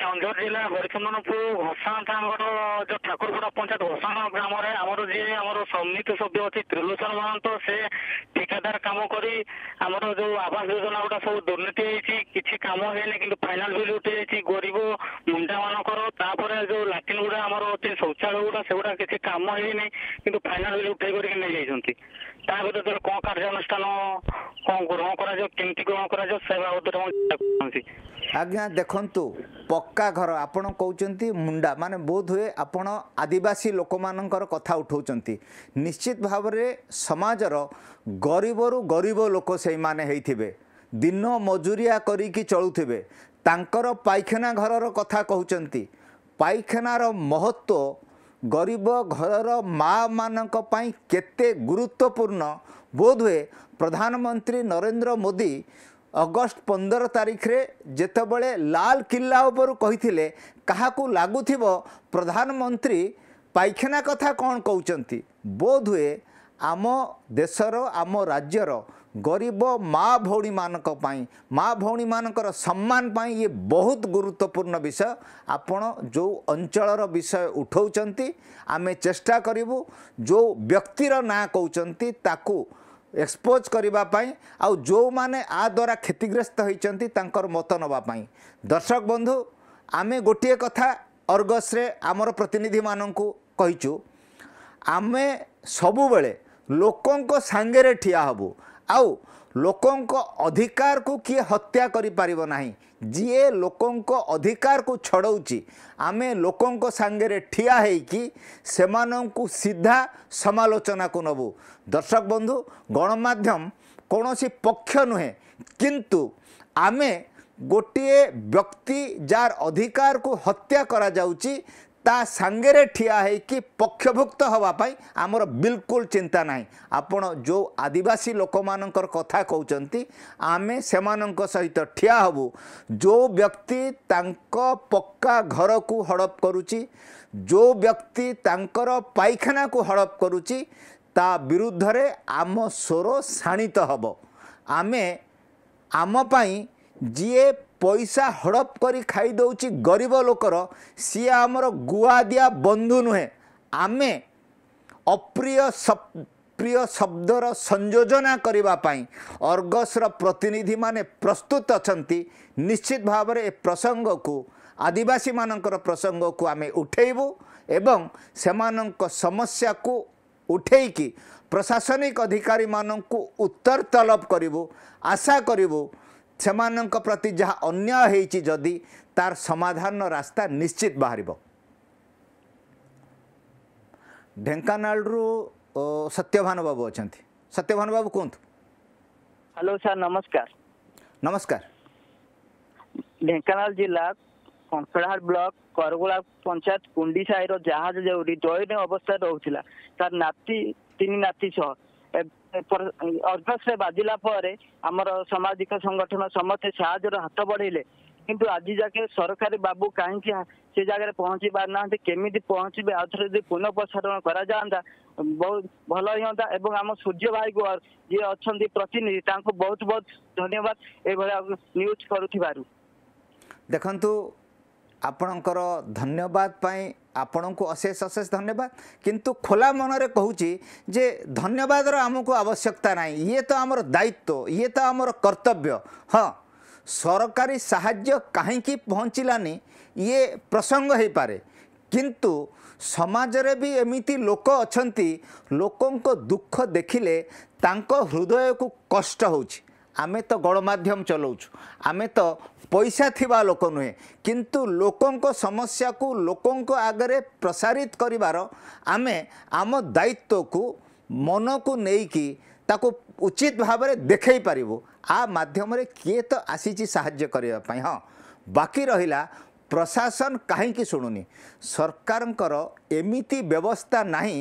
କେନ୍ଦୁଝର ଜିଲ୍ଲା ଗରିଚନ୍ଦନପୁର ଘୋଷାଣ ଗାଁର ଯୋଉ ଠାକୁରପଡ଼ା ପଞ୍ଚାୟତ ଘୋଷାଣ ଗ୍ରାମରେ ଆମର ଯିଏ ଆମର ସମିତ ସଭ୍ୟ ଅଛି ତ୍ରିଲୋଚନ ମହାନ୍ତ ସେ ଠିକାଦାର କାମ କରି ଆମର ଯୋଉ ଆବାସ ଯୋଜନା ଗୁଡା ସବୁ ଦୁର୍ନୀତି ହେଇଛି କିଛି କାମ ହେଇନି କିନ୍ତୁ ଫାଇନାଲ ବିଲ୍ ଯାଇଛି ଗରିବ ମୁଣ୍ଡା ମାନଙ୍କର ତାପରେ ଯୋଉ ଲାଟିନ ଗୁଡା ଆମର ଅଛି ଶୌଚାଳୟ ଗୁଡା ସେଗୁଡା କିଛି କାମ ହେଇନି କିନ୍ତୁ ଫାଇନାଲ ବିଲ୍ ଉଠେଇ କରିକି ନେଇଯାଇଛନ୍ତି ତା ବିରୁଦ୍ଧରେ କଣ କାର୍ଯ୍ୟାନୁଷ୍ଠାନ କଣ ଗ୍ରହଣ କରାଯିବ କେମିତି ଗ୍ରହଣ କରାଯିବ ସେ ବାବଦରେ ଆଜ୍ଞା ଦେଖନ୍ତୁ ପକ୍କା ଘର ଆପଣ କହୁଛନ୍ତି ମୁଣ୍ଡା ମାନେ ବୋଧ ହୁଏ ଆପଣ ଆଦିବାସୀ ଲୋକମାନଙ୍କର କଥା ଉଠାଉଛନ୍ତି ନିଶ୍ଚିତ ଭାବରେ ସମାଜର ଗରିବରୁ ଗରିବ ଲୋକ ସେଇମାନେ ହେଇଥିବେ ଦିନ ମଜୁରିଆ କରିକି ଚଳୁଥିବେ ତାଙ୍କର ପାଇଖାନା ଘରର କଥା କହୁଛନ୍ତି ପାଇଖାନାର ମହତ୍ତ୍ଵ ଗରିବ ଘରର ମାଆମାନଙ୍କ ପାଇଁ କେତେ ଗୁରୁତ୍ୱପୂର୍ଣ୍ଣ ବୋଧହୁଏ ପ୍ରଧାନମନ୍ତ୍ରୀ ନରେନ୍ଦ୍ର ମୋଦି ଅଗଷ୍ଟ ପନ୍ଦର ତାରିଖରେ ଯେତେବେଳେ ଲାଲ କିଲ୍ଲା ଉପରୁ କହିଥିଲେ କାହାକୁ ଲାଗୁଥିବ ପ୍ରଧାନମନ୍ତ୍ରୀ ପାଇଖାନା କଥା କ'ଣ କହୁଛନ୍ତି ବୋଧହୁଏ ଆମ ଦେଶର ଆମ ରାଜ୍ୟର ଗରିବ ମା' ଭଉଣୀମାନଙ୍କ ପାଇଁ ମା' ଭଉଣୀମାନଙ୍କର ସମ୍ମାନ ପାଇଁ ଇଏ ବହୁତ ଗୁରୁତ୍ୱପୂର୍ଣ୍ଣ ବିଷୟ ଆପଣ ଯେଉଁ ଅଞ୍ଚଳର ବିଷୟ ଉଠାଉଛନ୍ତି ଆମେ ଚେଷ୍ଟା କରିବୁ ଯେଉଁ ବ୍ୟକ୍ତିର ନାଁ କହୁଛନ୍ତି ତାକୁ ଏକ୍ସପୋଜ୍ କରିବା ପାଇଁ ଆଉ ଯେଉଁମାନେ ଆ ଦ୍ୱାରା କ୍ଷତିଗ୍ରସ୍ତ ହୋଇଛନ୍ତି ତାଙ୍କର ମତ ନେବା ପାଇଁ ଦର୍ଶକ ବନ୍ଧୁ ଆମେ ଗୋଟିଏ କଥା ଅର୍ଗସରେ ଆମର ପ୍ରତିନିଧିମାନଙ୍କୁ କହିଛୁ ଆମେ ସବୁବେଳେ ଲୋକଙ୍କ ସାଙ୍ଗରେ ଠିଆ ହେବୁ ଆଉ ଲୋକଙ୍କ ଅଧିକାରକୁ କିଏ ହତ୍ୟା କରିପାରିବ ନାହିଁ ଯିଏ ଲୋକଙ୍କ ଅଧିକାରକୁ ଛଡ଼ଉଛି ଆମେ ଲୋକଙ୍କ ସାଙ୍ଗରେ ଠିଆ ହେଇକି ସେମାନଙ୍କୁ ସିଧା ସମାଲୋଚନାକୁ ନେବୁ ଦର୍ଶକ ବନ୍ଧୁ ଗଣମାଧ୍ୟମ କୌଣସି ପକ୍ଷ ନୁହେଁ କିନ୍ତୁ ଆମେ ଗୋଟିଏ ବ୍ୟକ୍ତି ଯାହାର ଅଧିକାରକୁ ହତ୍ୟା କରାଯାଉଛି ତା ସାଙ୍ଗରେ ଠିଆ ହୋଇକି ପକ୍ଷଭୁକ୍ତ ହେବା ପାଇଁ ଆମର ବିଲକୁଲ ଚିନ୍ତା ନାହିଁ ଆପଣ ଯେଉଁ ଆଦିବାସୀ ଲୋକମାନଙ୍କର କଥା କହୁଛନ୍ତି ଆମେ ସେମାନଙ୍କ ସହିତ ଠିଆ ହେବୁ ଯେଉଁ ବ୍ୟକ୍ତି ତାଙ୍କ ପକ୍କା ଘରକୁ ହଡ଼ପ କରୁଛି ଯେଉଁ ବ୍ୟକ୍ତି ତାଙ୍କର ପାଇଖାନାକୁ ହଡ଼ପ କରୁଛି ତା ବିରୁଦ୍ଧରେ ଆମ ସ୍ୱର ଶାଣିତ ହେବ ଆମେ ଆମ ପାଇଁ ଯିଏ ପଇସା ହଡ଼ପ କରି ଖାଇଦେଉଛି ଗରିବ ଲୋକର ସିଏ ଆମର ଗୁଆଦିଆ ବନ୍ଧୁ ନୁହେଁ ଆମେ ଅପ୍ରିୟ ପ୍ରିୟ ଶବ୍ଦର ସଂଯୋଜନା କରିବା ପାଇଁ ଅର୍ଗସର ପ୍ରତିନିଧିମାନେ ପ୍ରସ୍ତୁତ ଅଛନ୍ତି ନିଶ୍ଚିତ ଭାବରେ ଏ ପ୍ରସଙ୍ଗକୁ ଆଦିବାସୀମାନଙ୍କର ପ୍ରସଙ୍ଗକୁ ଆମେ ଉଠେଇବୁ ଏବଂ ସେମାନଙ୍କ ସମସ୍ୟାକୁ ଉଠେଇକି ପ୍ରଶାସନିକ ଅଧିକାରୀମାନଙ୍କୁ ଉତ୍ତର ତଲବ କରିବୁ ଆଶା କରିବୁ ସେମାନଙ୍କ ପ୍ରତି ଯାହା ଅନ୍ୟାୟ ହେଇଛି ଯଦି ତାର ସମାଧାନର ରାସ୍ତା ନିଶ୍ଚିତ ବାହାରିବ ଢେଙ୍କାନାଳରୁ ସତ୍ୟଭାନ ବାବୁ ଅଛନ୍ତି ସତ୍ୟଭାନ ବାବୁ କୁହନ୍ତୁ ହ୍ୟାଲୋ ସାର୍ ନମସ୍କାର ନମସ୍କାର ଢେଙ୍କାନାଳ ଜିଲ୍ଲା କଙ୍କଡ଼ାହାଟ ବ୍ଲକ କରଗୁଳା ପଞ୍ଚାୟତ କୁଣ୍ଡି ସାହିର ଜାହାଜ ଯେଉଁଠି ଦୟନୀୟ ଅବସ୍ଥାରେ ରହୁଥିଲା ତାର ନାତି ତିନି ନାତି ସହ ଅର୍ଗସରେ ବାଜିଲା ପରେ ଆମର ସାମାଜିକ ସଂଗଠନ ସମସ୍ତେ ସାହାଯ୍ୟର ହାତ ବଢେଇଲେ କିନ୍ତୁ ଆଜି ଯାକେ ସରକାରୀ ବାବୁ କାହିଁକି ସେ ଜାଗାରେ ପହଞ୍ଚି ପାରୁନାହାନ୍ତି କେମିତି ପହଞ୍ଚିବେ ଆଉ ଥରେ ଯଦି ପୁନଃପ୍ରସାରଣ କରାଯାଆନ୍ତା ବହୁତ ଭଲ ହୁଅନ୍ତା ଏବଂ ଆମ ସୂର୍ଯ୍ୟ ଭାଇକୁ ଯିଏ ଅଛନ୍ତି ପ୍ରତିନିଧି ତାଙ୍କୁ ବହୁତ ବହୁତ ଧନ୍ୟବାଦ ଏଭଳିଆ ନ୍ୟୁଜ୍ କରୁଥିବାରୁ ଦେଖନ୍ତୁ ଆପଣଙ୍କର ଧନ୍ୟବାଦ ପାଇଁ ଆପଣଙ୍କୁ ଅଶେଷ ଅଶେଷ ଧନ୍ୟବାଦ କିନ୍ତୁ ଖୋଲା ମନରେ କହୁଛି ଯେ ଧନ୍ୟବାଦର ଆମକୁ ଆବଶ୍ୟକତା ନାହିଁ ଇଏ ତ ଆମର ଦାୟିତ୍ୱ ଇଏ ତ ଆମର କର୍ତ୍ତବ୍ୟ ହଁ ସରକାରୀ ସାହାଯ୍ୟ କାହିଁକି ପହଞ୍ଚିଲାନି ଇଏ ପ୍ରସଙ୍ଗ ହେଇପାରେ କିନ୍ତୁ ସମାଜରେ ବି ଏମିତି ଲୋକ ଅଛନ୍ତି ଲୋକଙ୍କ ଦୁଃଖ ଦେଖିଲେ ତାଙ୍କ ହୃଦୟକୁ କଷ୍ଟ ହେଉଛି ଆମେ ତ ଗଣମାଧ୍ୟମ ଚଲାଉଛୁ ଆମେ ତ ପଇସା ଥିବା ଲୋକ ନୁହେଁ କିନ୍ତୁ ଲୋକଙ୍କ ସମସ୍ୟାକୁ ଲୋକଙ୍କ ଆଗରେ ପ୍ରସାରିତ କରିବାର ଆମେ ଆମ ଦାୟିତ୍ୱକୁ ମନକୁ ନେଇକି ତାକୁ ଉଚିତ ଭାବରେ ଦେଖେଇ ପାରିବୁ ଆ ମାଧ୍ୟମରେ କିଏ ତ ଆସିଛି ସାହାଯ୍ୟ କରିବା ପାଇଁ ହଁ ବାକି ରହିଲା ପ୍ରଶାସନ କାହିଁକି ଶୁଣୁନି ସରକାରଙ୍କର ଏମିତି ବ୍ୟବସ୍ଥା ନାହିଁ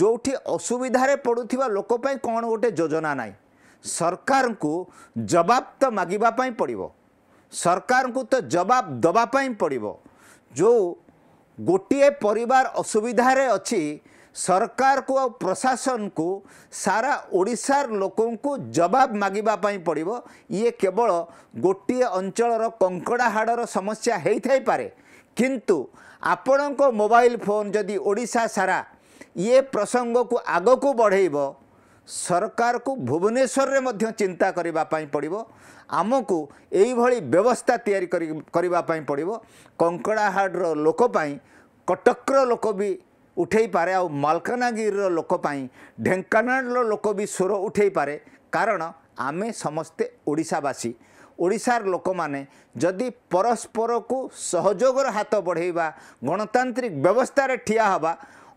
ଯେଉଁଠି ଅସୁବିଧାରେ ପଡ଼ୁଥିବା ଲୋକ ପାଇଁ କ'ଣ ଗୋଟେ ଯୋଜନା ନାହିଁ ସରକାରଙ୍କୁ ଜବାବ ତ ମାଗିବା ପାଇଁ ପଡ଼ିବ ସରକାରଙ୍କୁ ତ ଜବାବ ଦେବା ପାଇଁ ପଡ଼ିବ ଯେଉଁ ଗୋଟିଏ ପରିବାର ଅସୁବିଧାରେ ଅଛି ସରକାରକୁ ଆଉ ପ୍ରଶାସନକୁ ସାରା ଓଡ଼ିଶାର ଲୋକଙ୍କୁ ଜବାବ ମାଗିବା ପାଇଁ ପଡ଼ିବ ଇଏ କେବଳ ଗୋଟିଏ ଅଞ୍ଚଳର କଙ୍କଡ଼ା ହାଡ଼ର ସମସ୍ୟା ହେଇଥାଇପାରେ କିନ୍ତୁ ଆପଣଙ୍କ ମୋବାଇଲ ଫୋନ୍ ଯଦି ଓଡ଼ିଶା ସାରା ଇଏ ପ୍ରସଙ୍ଗକୁ ଆଗକୁ ବଢ଼େଇବ ସରକାରକୁ ଭୁବନେଶ୍ୱରରେ ମଧ୍ୟ ଚିନ୍ତା କରିବା ପାଇଁ ପଡ଼ିବ ଆମକୁ ଏଇଭଳି ବ୍ୟବସ୍ଥା ତିଆରି କରିବା ପାଇଁ ପଡ଼ିବ କଙ୍କଡ଼ାହାଡ଼ର ଲୋକ ପାଇଁ କଟକର ଲୋକ ବି ଉଠାଇପାରେ ଆଉ ମାଲକାନଗିରିର ଲୋକ ପାଇଁ ଢେଙ୍କାନାଳର ଲୋକ ବି ସ୍ୱର ଉଠାଇପାରେ କାରଣ ଆମେ ସମସ୍ତେ ଓଡ଼ିଶାବାସୀ ଓଡ଼ିଶାର ଲୋକମାନେ ଯଦି ପରସ୍ପରକୁ ସହଯୋଗର ହାତ ବଢ଼େଇବା ଗଣତାନ୍ତ୍ରିକ ବ୍ୟବସ୍ଥାରେ ଠିଆ ହେବା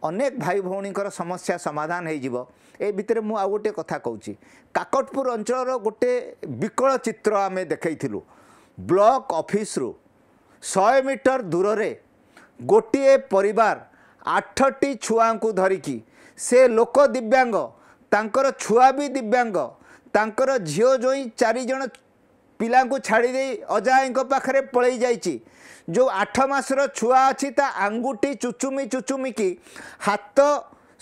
ଅନେକ ଭାଇ ଭଉଣୀଙ୍କର ସମସ୍ୟା ସମାଧାନ ହୋଇଯିବ ଏ ଭିତରେ ମୁଁ ଆଉ ଗୋଟିଏ କଥା କହୁଛି କାକଟପୁର ଅଞ୍ଚଳର ଗୋଟିଏ ବିକଳ ଚିତ୍ର ଆମେ ଦେଖାଇଥିଲୁ ବ୍ଲକ ଅଫିସରୁ ଶହେ ମିଟର ଦୂରରେ ଗୋଟିଏ ପରିବାର ଆଠଟି ଛୁଆଙ୍କୁ ଧରିକି ସେ ଲୋକ ଦିବ୍ୟାଙ୍ଗ ତାଙ୍କର ଛୁଆ ବି ଦିବ୍ୟାଙ୍ଗ ତାଙ୍କର ଝିଅ ଜ୍ୱଇଁ ଚାରିଜଣ ପିଲାଙ୍କୁ ଛାଡ଼ିଦେଇ ଅଜାଙ୍କ ପାଖରେ ପଳାଇ ଯାଇଛି ଯେଉଁ ଆଠ ମାସର ଛୁଆ ଅଛି ତା ଆଙ୍ଗୁଠି ଚୁଚୁମି ଚୁଚୁମିକି ହାତ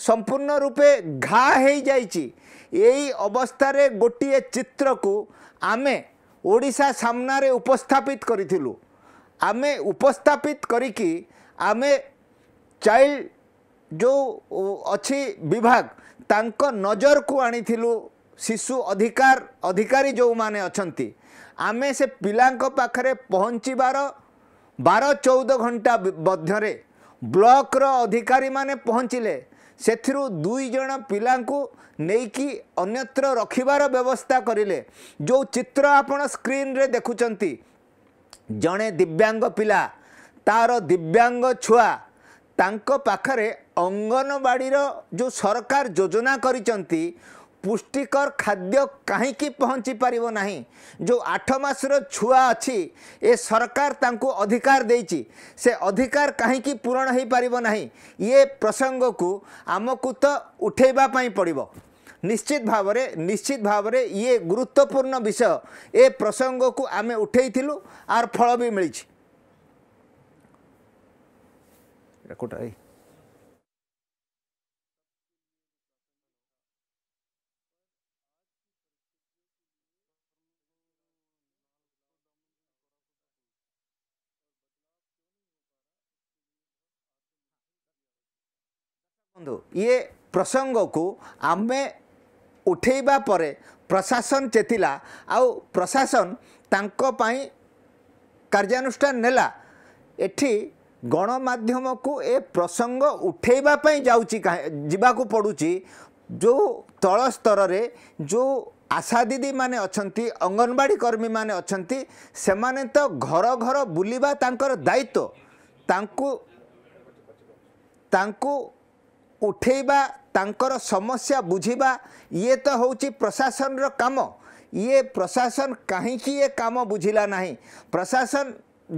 ସମ୍ପୂର୍ଣ୍ଣ ରୂପେ ଘା ହେଇଯାଇଛି ଏଇ ଅବସ୍ଥାରେ ଗୋଟିଏ ଚିତ୍ରକୁ ଆମେ ଓଡ଼ିଶା ସାମ୍ନାରେ ଉପସ୍ଥାପିତ କରିଥିଲୁ ଆମେ ଉପସ୍ଥାପିତ କରିକି ଆମେ ଚାଇଲ୍ଡ ଯେଉଁ ଅଛି ବିଭାଗ ତାଙ୍କ ନଜରକୁ ଆଣିଥିଲୁ ଶିଶୁ ଅଧିକାର ଅଧିକାରୀ ଯେଉଁମାନେ ଅଛନ୍ତି ଆମେ ସେ ପିଲାଙ୍କ ପାଖରେ ପହଞ୍ଚିବାର ବାର ଚଉଦ ଘଣ୍ଟା ମଧ୍ୟରେ ବ୍ଲକର ଅଧିକାରୀମାନେ ପହଞ୍ଚିଲେ ସେଥିରୁ ଦୁଇ ଜଣ ପିଲାଙ୍କୁ ନେଇକି ଅନ୍ୟତ୍ର ରଖିବାର ବ୍ୟବସ୍ଥା କରିଲେ ଯେଉଁ ଚିତ୍ର ଆପଣ ସ୍କ୍ରିନ୍ରେ ଦେଖୁଛନ୍ତି ଜଣେ ଦିବ୍ୟାଙ୍ଗ ପିଲା ତା'ର ଦିବ୍ୟାଙ୍ଗ ଛୁଆ ତାଙ୍କ ପାଖରେ ଅଙ୍ଗନବାଡ଼ିର ଯେଉଁ ସରକାର ଯୋଜନା କରିଛନ୍ତି पुष्टिकर खाद्य कहीं पहुँची पार ना जो आठ मस छुआ अच्छी ए सरकार अधिकार दे अधिकार कहीं पूरण हो पारना ये प्रसंग को आमको तो उठेबापी पड़ो निश्चित भाव निश्चित भाव ये गुरुत्वपूर्ण विषय ए प्रसंग को आम उठेल आर फल भी मिली कोटा ବନ୍ଧୁ ଇଏ ପ୍ରସଙ୍ଗକୁ ଆମେ ଉଠେଇବା ପରେ ପ୍ରଶାସନ ଚେତିଲା ଆଉ ପ୍ରଶାସନ ତାଙ୍କ ପାଇଁ କାର୍ଯ୍ୟାନୁଷ୍ଠାନ ନେଲା ଏଠି ଗଣମାଧ୍ୟମକୁ ଏ ପ୍ରସଙ୍ଗ ଉଠେଇବା ପାଇଁ ଯାଉଛି ଯିବାକୁ ପଡ଼ୁଛି ଯେଉଁ ତଳ ସ୍ତରରେ ଯେଉଁ ଆଶା ଦିଦିମାନେ ଅଛନ୍ତି ଅଙ୍ଗନବାଡ଼ି କର୍ମୀମାନେ ଅଛନ୍ତି ସେମାନେ ତ ଘର ଘର ବୁଲିବା ତାଙ୍କର ଦାୟିତ୍ୱ ତାଙ୍କୁ ତାଙ୍କୁ ଉଠେଇବା ତାଙ୍କର ସମସ୍ୟା ବୁଝିବା ଇଏ ତ ହେଉଛି ପ୍ରଶାସନର କାମ ଇଏ ପ୍ରଶାସନ କାହିଁକି ଏ କାମ ବୁଝିଲା ନାହିଁ ପ୍ରଶାସନ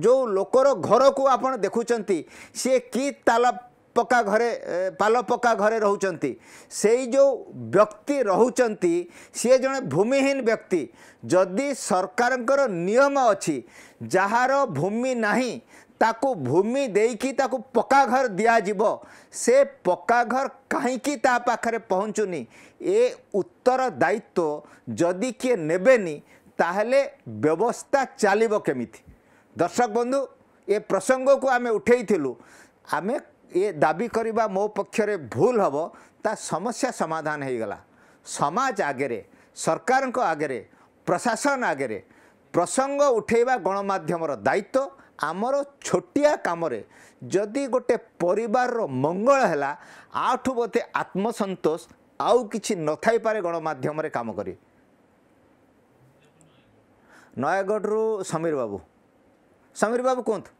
ଯେଉଁ ଲୋକର ଘରକୁ ଆପଣ ଦେଖୁଛନ୍ତି ସିଏ କି ତାଲା ପକ୍କା ଘରେ ପାଲ ପକ୍କା ଘରେ ରହୁଛନ୍ତି ସେଇ ଯେଉଁ ବ୍ୟକ୍ତି ରହୁଛନ୍ତି ସିଏ ଜଣେ ଭୂମିହୀନ ବ୍ୟକ୍ତି ଯଦି ସରକାରଙ୍କର ନିୟମ ଅଛି ଯାହାର ଭୂମି ନାହିଁ ତାକୁ ଭୂମି ଦେଇକି ତାକୁ ପକ୍କା ଘର ଦିଆଯିବ ସେ ପକ୍କା ଘର କାହିଁକି ତା ପାଖରେ ପହଞ୍ଚୁନି ଏ ଉତ୍ତର ଦାୟିତ୍ୱ ଯଦି କିଏ ନେବେନି ତାହେଲେ ବ୍ୟବସ୍ଥା ଚାଲିବ କେମିତି ଦର୍ଶକ ବନ୍ଧୁ ଏ ପ୍ରସଙ୍ଗକୁ ଆମେ ଉଠେଇଥିଲୁ ଆମେ ଏ ଦାବି କରିବା ମୋ ପକ୍ଷରେ ଭୁଲ ହେବ ତା ସମସ୍ୟା ସମାଧାନ ହୋଇଗଲା ସମାଜ ଆଗରେ ସରକାରଙ୍କ ଆଗରେ ପ୍ରଶାସନ ଆଗରେ ପ୍ରସଙ୍ଗ ଉଠେଇବା ଗଣମାଧ୍ୟମର ଦାୟିତ୍ୱ ଆମର ଛୋଟିଆ କାମରେ ଯଦି ଗୋଟେ ପରିବାରର ମଙ୍ଗଳ ହେଲା ଆଠୁ ବୋଧେ ଆତ୍ମସନ୍ତୋଷ ଆଉ କିଛି ନଥାଇପାରେ ଗଣମାଧ୍ୟମରେ କାମ କରି ନୟାଗଡ଼ରୁ ସମୀର ବାବୁ ସମୀର ବାବୁ କୁହନ୍ତୁ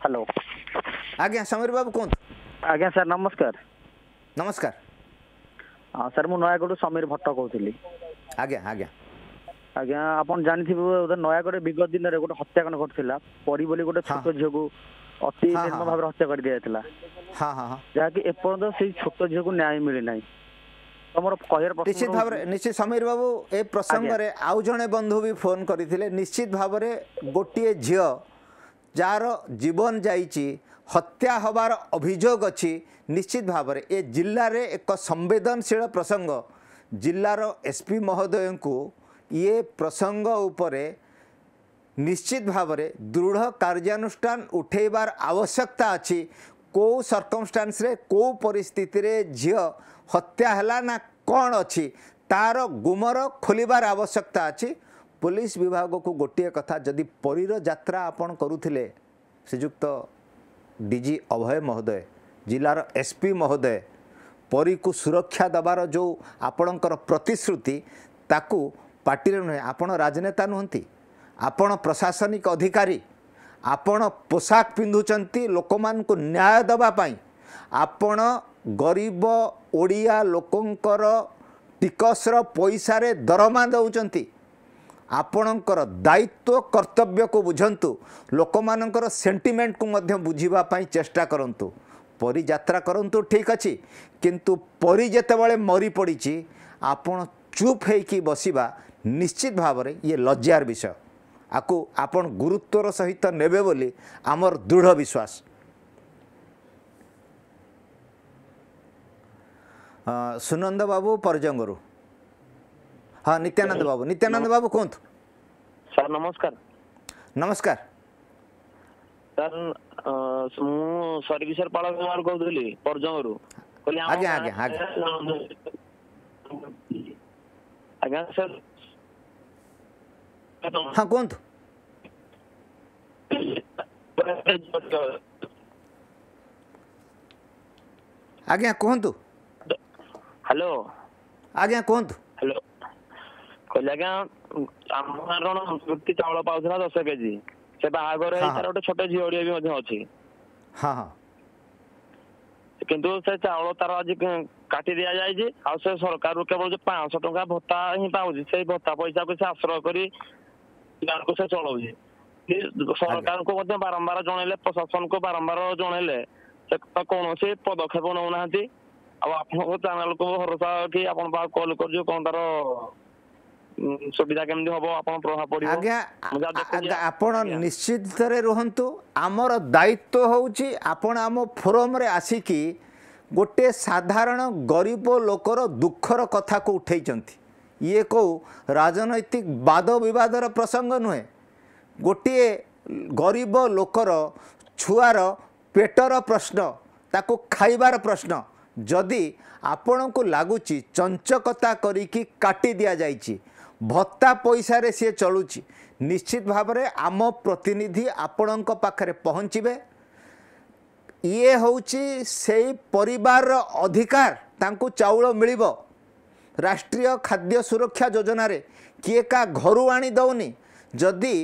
ହ୍ୟାଲୋ ଆଜ୍ଞା ସମୀର ବାବୁ କୁହନ୍ତୁ ଆଜ୍ଞା ସାର୍ ନମସ୍କାର ନମସ୍କାର ହଁ ସାର୍ ମୁଁ ନୟାଗଡ଼ରୁ ସମୀର ଭଟ୍ଟ କହୁଥିଲି ଆଜ୍ଞା ଆଜ୍ଞା ଆଜ୍ଞା ଆପଣ ଜାଣିଥିବେ ନୟାଗଡ଼ ବିଗତ ଦିନରେ ଗୋଟେ ହତ୍ୟାକାଣ୍ଡ ଘଟିଥିଲା ପରି ବୋଲି ଗୋଟେ ଛୋଟ ଝିଅକୁ ଅତି ନିର୍ମ ଭାବରେ ହତ୍ୟା କରିଦିଆଯାଇଥିଲା ଯାହାକି ଏପର୍ଯ୍ୟନ୍ତ ସେଇ ଛୋଟ ଝିଅକୁ ନ୍ୟାୟ ମିଳିନାହିଁ নিশ্চিত ভাবে নিশ্চিত সমীর বাবু এ প্রসঙ্গে আউ জনে বন্ধু বি ফোন করে নিশ্চিত ভাবে গোটিয়ে ঝিও যার জীবন যাইছি হত্যা হবার অভিযোগ অছি নিশ্চিত ভাবে এ জেলার এক সংবেদনশীল প্রসঙ্গ জেলার এসপি মহোদয়ଙ୍କୁ ଇଏ ପ୍ରସଙ୍ଗ ଉପରେ ନିଶ୍ଚିତ ଭାବରେ ଦୃଢ଼ କାର୍ଯ୍ୟାନୁଷ୍ଠାନ ଉଠାଇବାର ଆବଶ୍ୟକତା ଅଛି କେଉଁ ସର୍କମଷ୍ଟାନ୍ସରେ କେଉଁ ପରିସ୍ଥିତିରେ ଝିଅ ହତ୍ୟା ହେଲା ନା କ'ଣ ଅଛି ତା'ର ଗୁମର ଖୋଲିବାର ଆବଶ୍ୟକତା ଅଛି ପୋଲିସ ବିଭାଗକୁ ଗୋଟିଏ କଥା ଯଦି ପରୀର ଯାତ୍ରା ଆପଣ କରୁଥିଲେ ଶ୍ରୀଯୁକ୍ତ ଡିଜି ଅଭୟ ମହୋଦୟ ଜିଲ୍ଲାର ଏସ୍ପି ମହୋଦୟ ପରୀକୁ ସୁରକ୍ଷା ଦେବାର ଯେଉଁ ଆପଣଙ୍କର ପ୍ରତିଶ୍ରୁତି ତାକୁ ପାର୍ଟିରେ ନୁହେଁ ଆପଣ ରାଜନେତା ନୁହନ୍ତି ଆପଣ ପ୍ରଶାସନିକ ଅଧିକାରୀ ଆପଣ ପୋଷାକ ପିନ୍ଧୁଛନ୍ତି ଲୋକମାନଙ୍କୁ ନ୍ୟାୟ ଦେବା ପାଇଁ ଆପଣ ଗରିବ ଓଡ଼ିଆ ଲୋକଙ୍କର ଟିକସର ପଇସାରେ ଦରମା ଦେଉଛନ୍ତି ଆପଣଙ୍କର ଦାୟିତ୍ୱ କର୍ତ୍ତବ୍ୟକୁ ବୁଝନ୍ତୁ ଲୋକମାନଙ୍କର ସେଣ୍ଟିମେଣ୍ଟକୁ ମଧ୍ୟ ବୁଝିବା ପାଇଁ ଚେଷ୍ଟା କରନ୍ତୁ ପରି ଯାତ୍ରା କରନ୍ତୁ ଠିକ୍ ଅଛି କିନ୍ତୁ ପରି ଯେତେବେଳେ ମରି ପଡ଼ିଛି ଆପଣ ଚୁପ୍ ହେଇକି ବସିବା ନିଶ୍ଚିତ ଭାବରେ ଇଏ ଲଜ୍ଜାର ବିଷୟ ଆକୁ ଆପଣ ଗୁରୁତ୍ୱର ସହିତ ନେବେ ବୋଲି ଆମର ଦୃଢ଼ ବିଶ୍ୱାସ ସୁନନ୍ଦ ବାବୁ ପରଜଙ୍ଗରୁ ହଁ ନିତ୍ୟାନନ୍ଦ ବାବୁ ନିତ୍ୟାନନ୍ଦ ବାବୁ କୁହନ୍ତୁ ସାର୍ ନମସ୍କାର ନମସ୍କାର ସାର୍ ମୁଁ ସର୍ଭିସର ପାଳ କୁମାର କହୁଥିଲି ପରଜଙ୍ଗରୁ ଆଜ୍ଞା ଆଜ୍ଞା ଆଜ୍ଞା ଆଜ୍ଞା ସାର୍ ହଁ କୁହନ୍ତୁ ଆଜ୍ଞା କୁହନ୍ତୁ ହ୍ୟାଲୋ ଆଜ୍ଞା କୁହନ୍ତୁ ହ୍ୟାଲୋ କହିଲେ ଆଜ୍ଞା ଆମ ଗାଁର ସଂସ୍କୃତି ଚାଉଳ ପାଉଥିଲା ଦଶ କେଜି ସେ ବାହାଘର ତାର ଗୋଟେ ଛୋଟ ଝିଅଟିଏ ବି ମଧ୍ୟ ଅଛି ହଁ କିନ୍ତୁ ସେ ଚାଉଳ ତାର ଆଜି କାଟି ଦିଆଯାଇଛି ଆଉ ସେ ସରକାରରୁ କେବଳ ପାଞ୍ଚଶହ ଟଙ୍କା ଭତ୍ତା ହିଁ ପାଉଛି ସେଇ ଭତ୍ତା ପଇସାକୁ ସେ ଆଶ୍ରୟ କରି ସେ चलाउँछ ସରକାରଙ୍କୁ ମଧ୍ୟ ବାରମ୍ବାର ଜଣେଇଲେ ପ୍ରଶାସନକୁ ବାରମ୍ବାର ଜଣେଇଲେ ସେ କଥା କୌଣସି ପଦକ୍ଷେପ ନେଉନାହାନ୍ତି ଆଉ ଆପଣଙ୍କ ଚ୍ୟାନେଲକୁ ଭରସା କି ଆପଣ ପାଖକୁ କଲ୍ କରିଛୁ କଣ ତାର ସୁବିଧା କେମିତି ଆପଣ ପ୍ରଭାବ ଆଜ୍ଞା ଆପଣ ନିଶ୍ଚିତରେ ରୁହନ୍ତୁ ଆମର ଦାୟିତ୍ୱ ହେଉଛି ଆପଣ ଆମ ଫୋରମରେ ଆସିକି ଗୋଟିଏ ସାଧାରଣ ଗରିବ ଲୋକର ଦୁଃଖର କଥାକୁ ଉଠେଇଛନ୍ତି ଇଏ କେଉଁ ରାଜନୈତିକ ବାଦ ବିବାଦର ପ୍ରସଙ୍ଗ ନୁହେଁ ଗୋଟିଏ ଗରିବ ଲୋକର ଛୁଆର ପେଟର ପ୍ରଶ୍ନ ତାକୁ ଖାଇବାର ପ୍ରଶ୍ନ ଯଦି ଆପଣଙ୍କୁ ଲାଗୁଛି ଚଞ୍ଚକତା କରିକି କାଟି ଦିଆଯାଇଛି ଭତ୍ତା ପଇସାରେ ସିଏ ଚଳୁଛି ନିଶ୍ଚିତ ଭାବରେ ଆମ ପ୍ରତିନିଧି ଆପଣଙ୍କ ପାଖରେ ପହଞ୍ଚିବେ ଇଏ ହେଉଛି ସେଇ ପରିବାରର ଅଧିକାର ତାଙ୍କୁ ଚାଉଳ ମିଳିବ ରାଷ୍ଟ୍ରୀୟ ଖାଦ୍ୟ ସୁରକ୍ଷା ଯୋଜନାରେ କିଏ କା ଘରୁ ଆଣି ଦେଉନି ଯଦି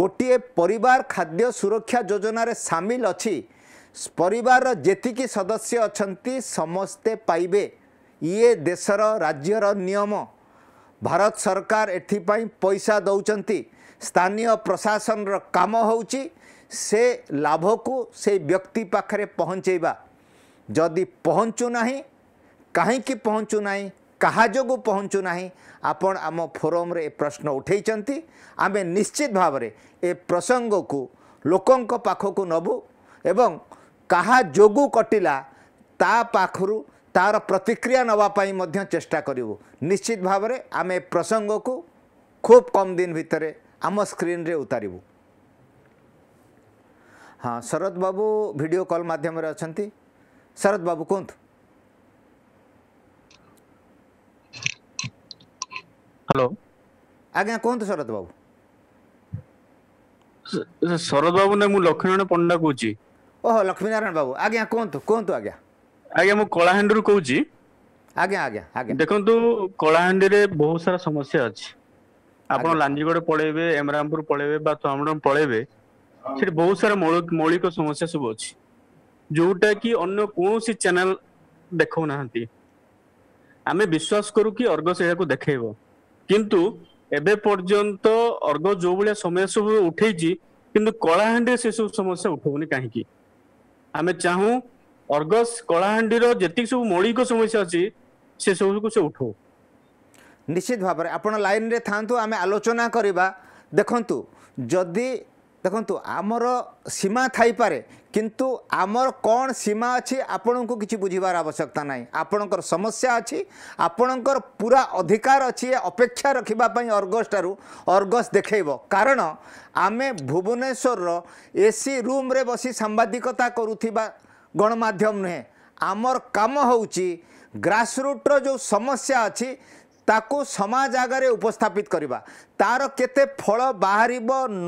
ଗୋଟିଏ ପରିବାର ଖାଦ୍ୟ ସୁରକ୍ଷା ଯୋଜନାରେ ସାମିଲ ଅଛି ପରିବାରର ଯେତିକି ସଦସ୍ୟ ଅଛନ୍ତି ସମସ୍ତେ ପାଇବେ ଇଏ ଦେଶର ରାଜ୍ୟର ନିୟମ ଭାରତ ସରକାର ଏଥିପାଇଁ ପଇସା ଦେଉଛନ୍ତି ସ୍ଥାନୀୟ ପ୍ରଶାସନର କାମ ହେଉଛି ସେ ଲାଭକୁ ସେ ବ୍ୟକ୍ତି ପାଖରେ ପହଞ୍ଚାଇବା ଯଦି ପହଞ୍ଚୁ ନାହିଁ କାହିଁକି ପହଞ୍ଚୁ ନାହିଁ କାହା ଯୋଗୁଁ ପହଞ୍ଚୁ ନାହିଁ ଆପଣ ଆମ ଫୋରମ୍ରେ ଏ ପ୍ରଶ୍ନ ଉଠାଇଛନ୍ତି ଆମେ ନିଶ୍ଚିତ ଭାବରେ ଏ ପ୍ରସଙ୍ଗକୁ ଲୋକଙ୍କ ପାଖକୁ ନେବୁ ଏବଂ କାହା ଯୋଗୁଁ କଟିଲା ତା ପାଖରୁ ତା'ର ପ୍ରତିକ୍ରିୟା ନେବା ପାଇଁ ମଧ୍ୟ ଚେଷ୍ଟା କରିବୁ ନିଶ୍ଚିତ ଭାବରେ ଆମେ ଏ ପ୍ରସଙ୍ଗକୁ ଖୁବ୍ କମ୍ ଦିନ ଭିତରେ ଆମ ସ୍କ୍ରିନ୍ରେ ଉତାରିବୁ ହଁ ଶରଦ ବାବୁ ଭିଡ଼ିଓ କଲ୍ ମାଧ୍ୟମରେ ଅଛନ୍ତି ଶରଦ ବାବୁ କୁହନ୍ତୁ ହ୍ୟାଲୋ ଆଜ୍ଞା କୁହନ୍ତୁ ଶରଦ ବାବୁ ଶରତ ବାବୁ ନାଇଁ ମୁଁ ଲକ୍ଷ୍ମୀନାରାୟଣ ପଣ୍ଡା କହୁଛି ଓହୋ ଲକ୍ଷ୍ମୀନାରାୟଣ ବାବୁ ଆଜ୍ଞା କୁହନ୍ତୁ କୁହନ୍ତୁ ଆଜ୍ଞା ଆଜ୍ଞା ମୁଁ କଳାହାଣ୍ଡିରୁ କହୁଛି ଆଜ୍ଞା ଆଜ୍ଞା ଆଜ୍ଞା ଦେଖନ୍ତୁ କଳାହାଣ୍ଡିରେ ବହୁତ ସାରା ସମସ୍ୟା ଅଛି ଆପଣ ଲାଞ୍ଜିଗଡ଼ ପଳେଇବେ ଏମରାମପୁର ପଳେଇବେ ବା ତୁମଡମ ପଳେଇବେ ସେଠି ବହୁତ ସାରା ମୌଳିକ ସମସ୍ୟା ସବୁ ଅଛି ଯୋଉଟା କି ଅନ୍ୟ କୌଣସି ଚ୍ୟାନେଲ ଦେଖଉନାହାନ୍ତି ଆମେ ବିଶ୍ୱାସ କରୁ କି ଅର୍ଗସ ଏହାକୁ ଦେଖେଇବ କିନ୍ତୁ ଏବେ ପର୍ଯ୍ୟନ୍ତ ଅର୍ଗ ଯୋଉ ଭଳିଆ ସମସ୍ୟା ସବୁ ଉଠେଇଛି କିନ୍ତୁ କଳାହାଣ୍ଡିରେ ସେସବୁ ସମସ୍ୟା ଉଠଉନି କାହିଁକି ଆମେ ଚାହୁଁ ଅର୍ଗସ କଳାହାଣ୍ଡିର ଯେତିକି ସବୁ ମୌଳିକ ସମସ୍ୟା ଅଛି ସେସବୁକୁ ସେ ଉଠଉ ନିଶ୍ଚିତ ଭାବରେ ଆପଣ ଲାଇନ୍ରେ ଥାଆନ୍ତୁ ଆମେ ଆଲୋଚନା କରିବା ଦେଖନ୍ତୁ ଯଦି ଦେଖନ୍ତୁ ଆମର ସୀମା ଥାଇପାରେ কিন্তু আমার কোণ সীমা আছে আপনার কিছু বুঝবার আবশ্যকতা নাই আপনার সমস্যা আছে আপনার পুরা অধিকার অপেক্ষা রাখা অর্গস ঠার অর্গস দেখব কারণ আমি ভুবনেশ্বর এসি রুম্রে বসি সাংবাদিকতা করুবা গণমাধ্যম নুহে আমার কাম হচ্ছে গ্রাসরুট্র যে সমস্যা আছে তাকে সমাজ আগে উপস্থাপিত করা তার কেতে ফল বাহার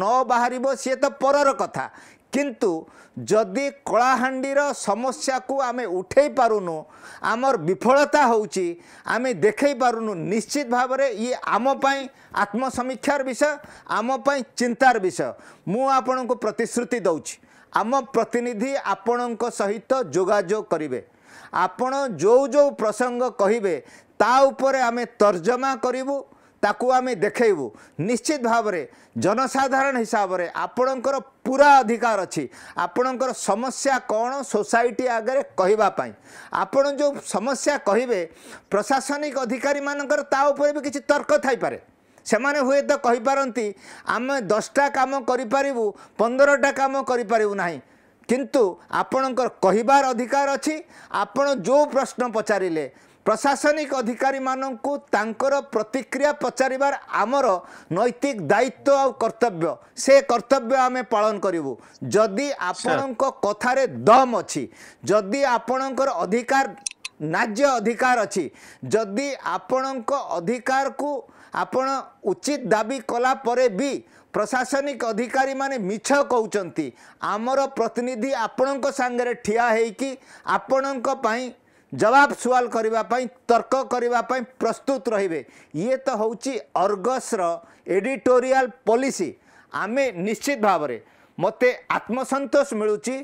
ন বাহার ସିଏ তো পরর কথা କିନ୍ତୁ ଯଦି କଳାହାଣ୍ଡିର ସମସ୍ୟାକୁ ଆମେ ଉଠେଇ ପାରୁନୁ ଆମର ବିଫଳତା ହେଉଛି ଆମେ ଦେଖେଇ ପାରୁନୁ ନିଶ୍ଚିତ ଭାବରେ ଇଏ ଆମ ପାଇଁ ଆତ୍ମସମୀକ୍ଷାର ବିଷୟ ଆମ ପାଇଁ ଚିନ୍ତାର ବିଷୟ ମୁଁ ଆପଣଙ୍କୁ ପ୍ରତିଶ୍ରୁତି ଦେଉଛି ଆମ ପ୍ରତିନିଧି ଆପଣଙ୍କ ସହିତ ଯୋଗାଯୋଗ କରିବେ ଆପଣ ଯେଉଁ ଯେଉଁ ପ୍ରସଙ୍ଗ କହିବେ ତା ଉପରେ ଆମେ ତର୍ଜମା କରିବୁ ତାକୁ ଆମେ ଦେଖେଇବୁ ନିଶ୍ଚିତ ଭାବରେ ଜନସାଧାରଣ ହିସାବରେ ଆପଣଙ୍କର ପୁରା ଅଧିକାର ଅଛି ଆପଣଙ୍କର ସମସ୍ୟା କ'ଣ ସୋସାଇଟି ଆଗରେ କହିବା ପାଇଁ ଆପଣ ଯେଉଁ ସମସ୍ୟା କହିବେ ପ୍ରଶାସନିକ ଅଧିକାରୀମାନଙ୍କର ତା ଉପରେ ବି କିଛି ତର୍କ ଥାଇପାରେ ସେମାନେ ହୁଏତ କହିପାରନ୍ତି ଆମେ ଦଶଟା କାମ କରିପାରିବୁ ପନ୍ଦରଟା କାମ କରିପାରିବୁ ନାହିଁ କିନ୍ତୁ ଆପଣଙ୍କର କହିବାର ଅଧିକାର ଅଛି ଆପଣ ଯେଉଁ ପ୍ରଶ୍ନ ପଚାରିଲେ ପ୍ରଶାସନିକ ଅଧିକାରୀମାନଙ୍କୁ ତାଙ୍କର ପ୍ରତିକ୍ରିୟା ପଚାରିବାର ଆମର ନୈତିକ ଦାୟିତ୍ୱ ଆଉ କର୍ତ୍ତବ୍ୟ ସେ କର୍ତ୍ତବ୍ୟ ଆମେ ପାଳନ କରିବୁ ଯଦି ଆପଣଙ୍କ କଥାରେ ଦମ୍ ଅଛି ଯଦି ଆପଣଙ୍କର ଅଧିକାର ନାଯ୍ୟ ଅଧିକାର ଅଛି ଯଦି ଆପଣଙ୍କ ଅଧିକାରକୁ ଆପଣ ଉଚିତ ଦାବି କଲା ପରେ ବି ପ୍ରଶାସନିକ ଅଧିକାରୀମାନେ ମିଛ କହୁଛନ୍ତି ଆମର ପ୍ରତିନିଧି ଆପଣଙ୍କ ସାଙ୍ଗରେ ଠିଆ ହେଇକି ଆପଣଙ୍କ ପାଇଁ ଜବାବ ସୁଆଲ କରିବା ପାଇଁ ତର୍କ କରିବା ପାଇଁ ପ୍ରସ୍ତୁତ ରହିବେ ଇଏ ତ ହେଉଛି ଅର୍ଗସର ଏଡିଟୋରିଆଲ ପଲିସି ଆମେ ନିଶ୍ଚିତ ଭାବରେ ମୋତେ ଆତ୍ମସନ୍ତୋଷ ମିଳୁଛି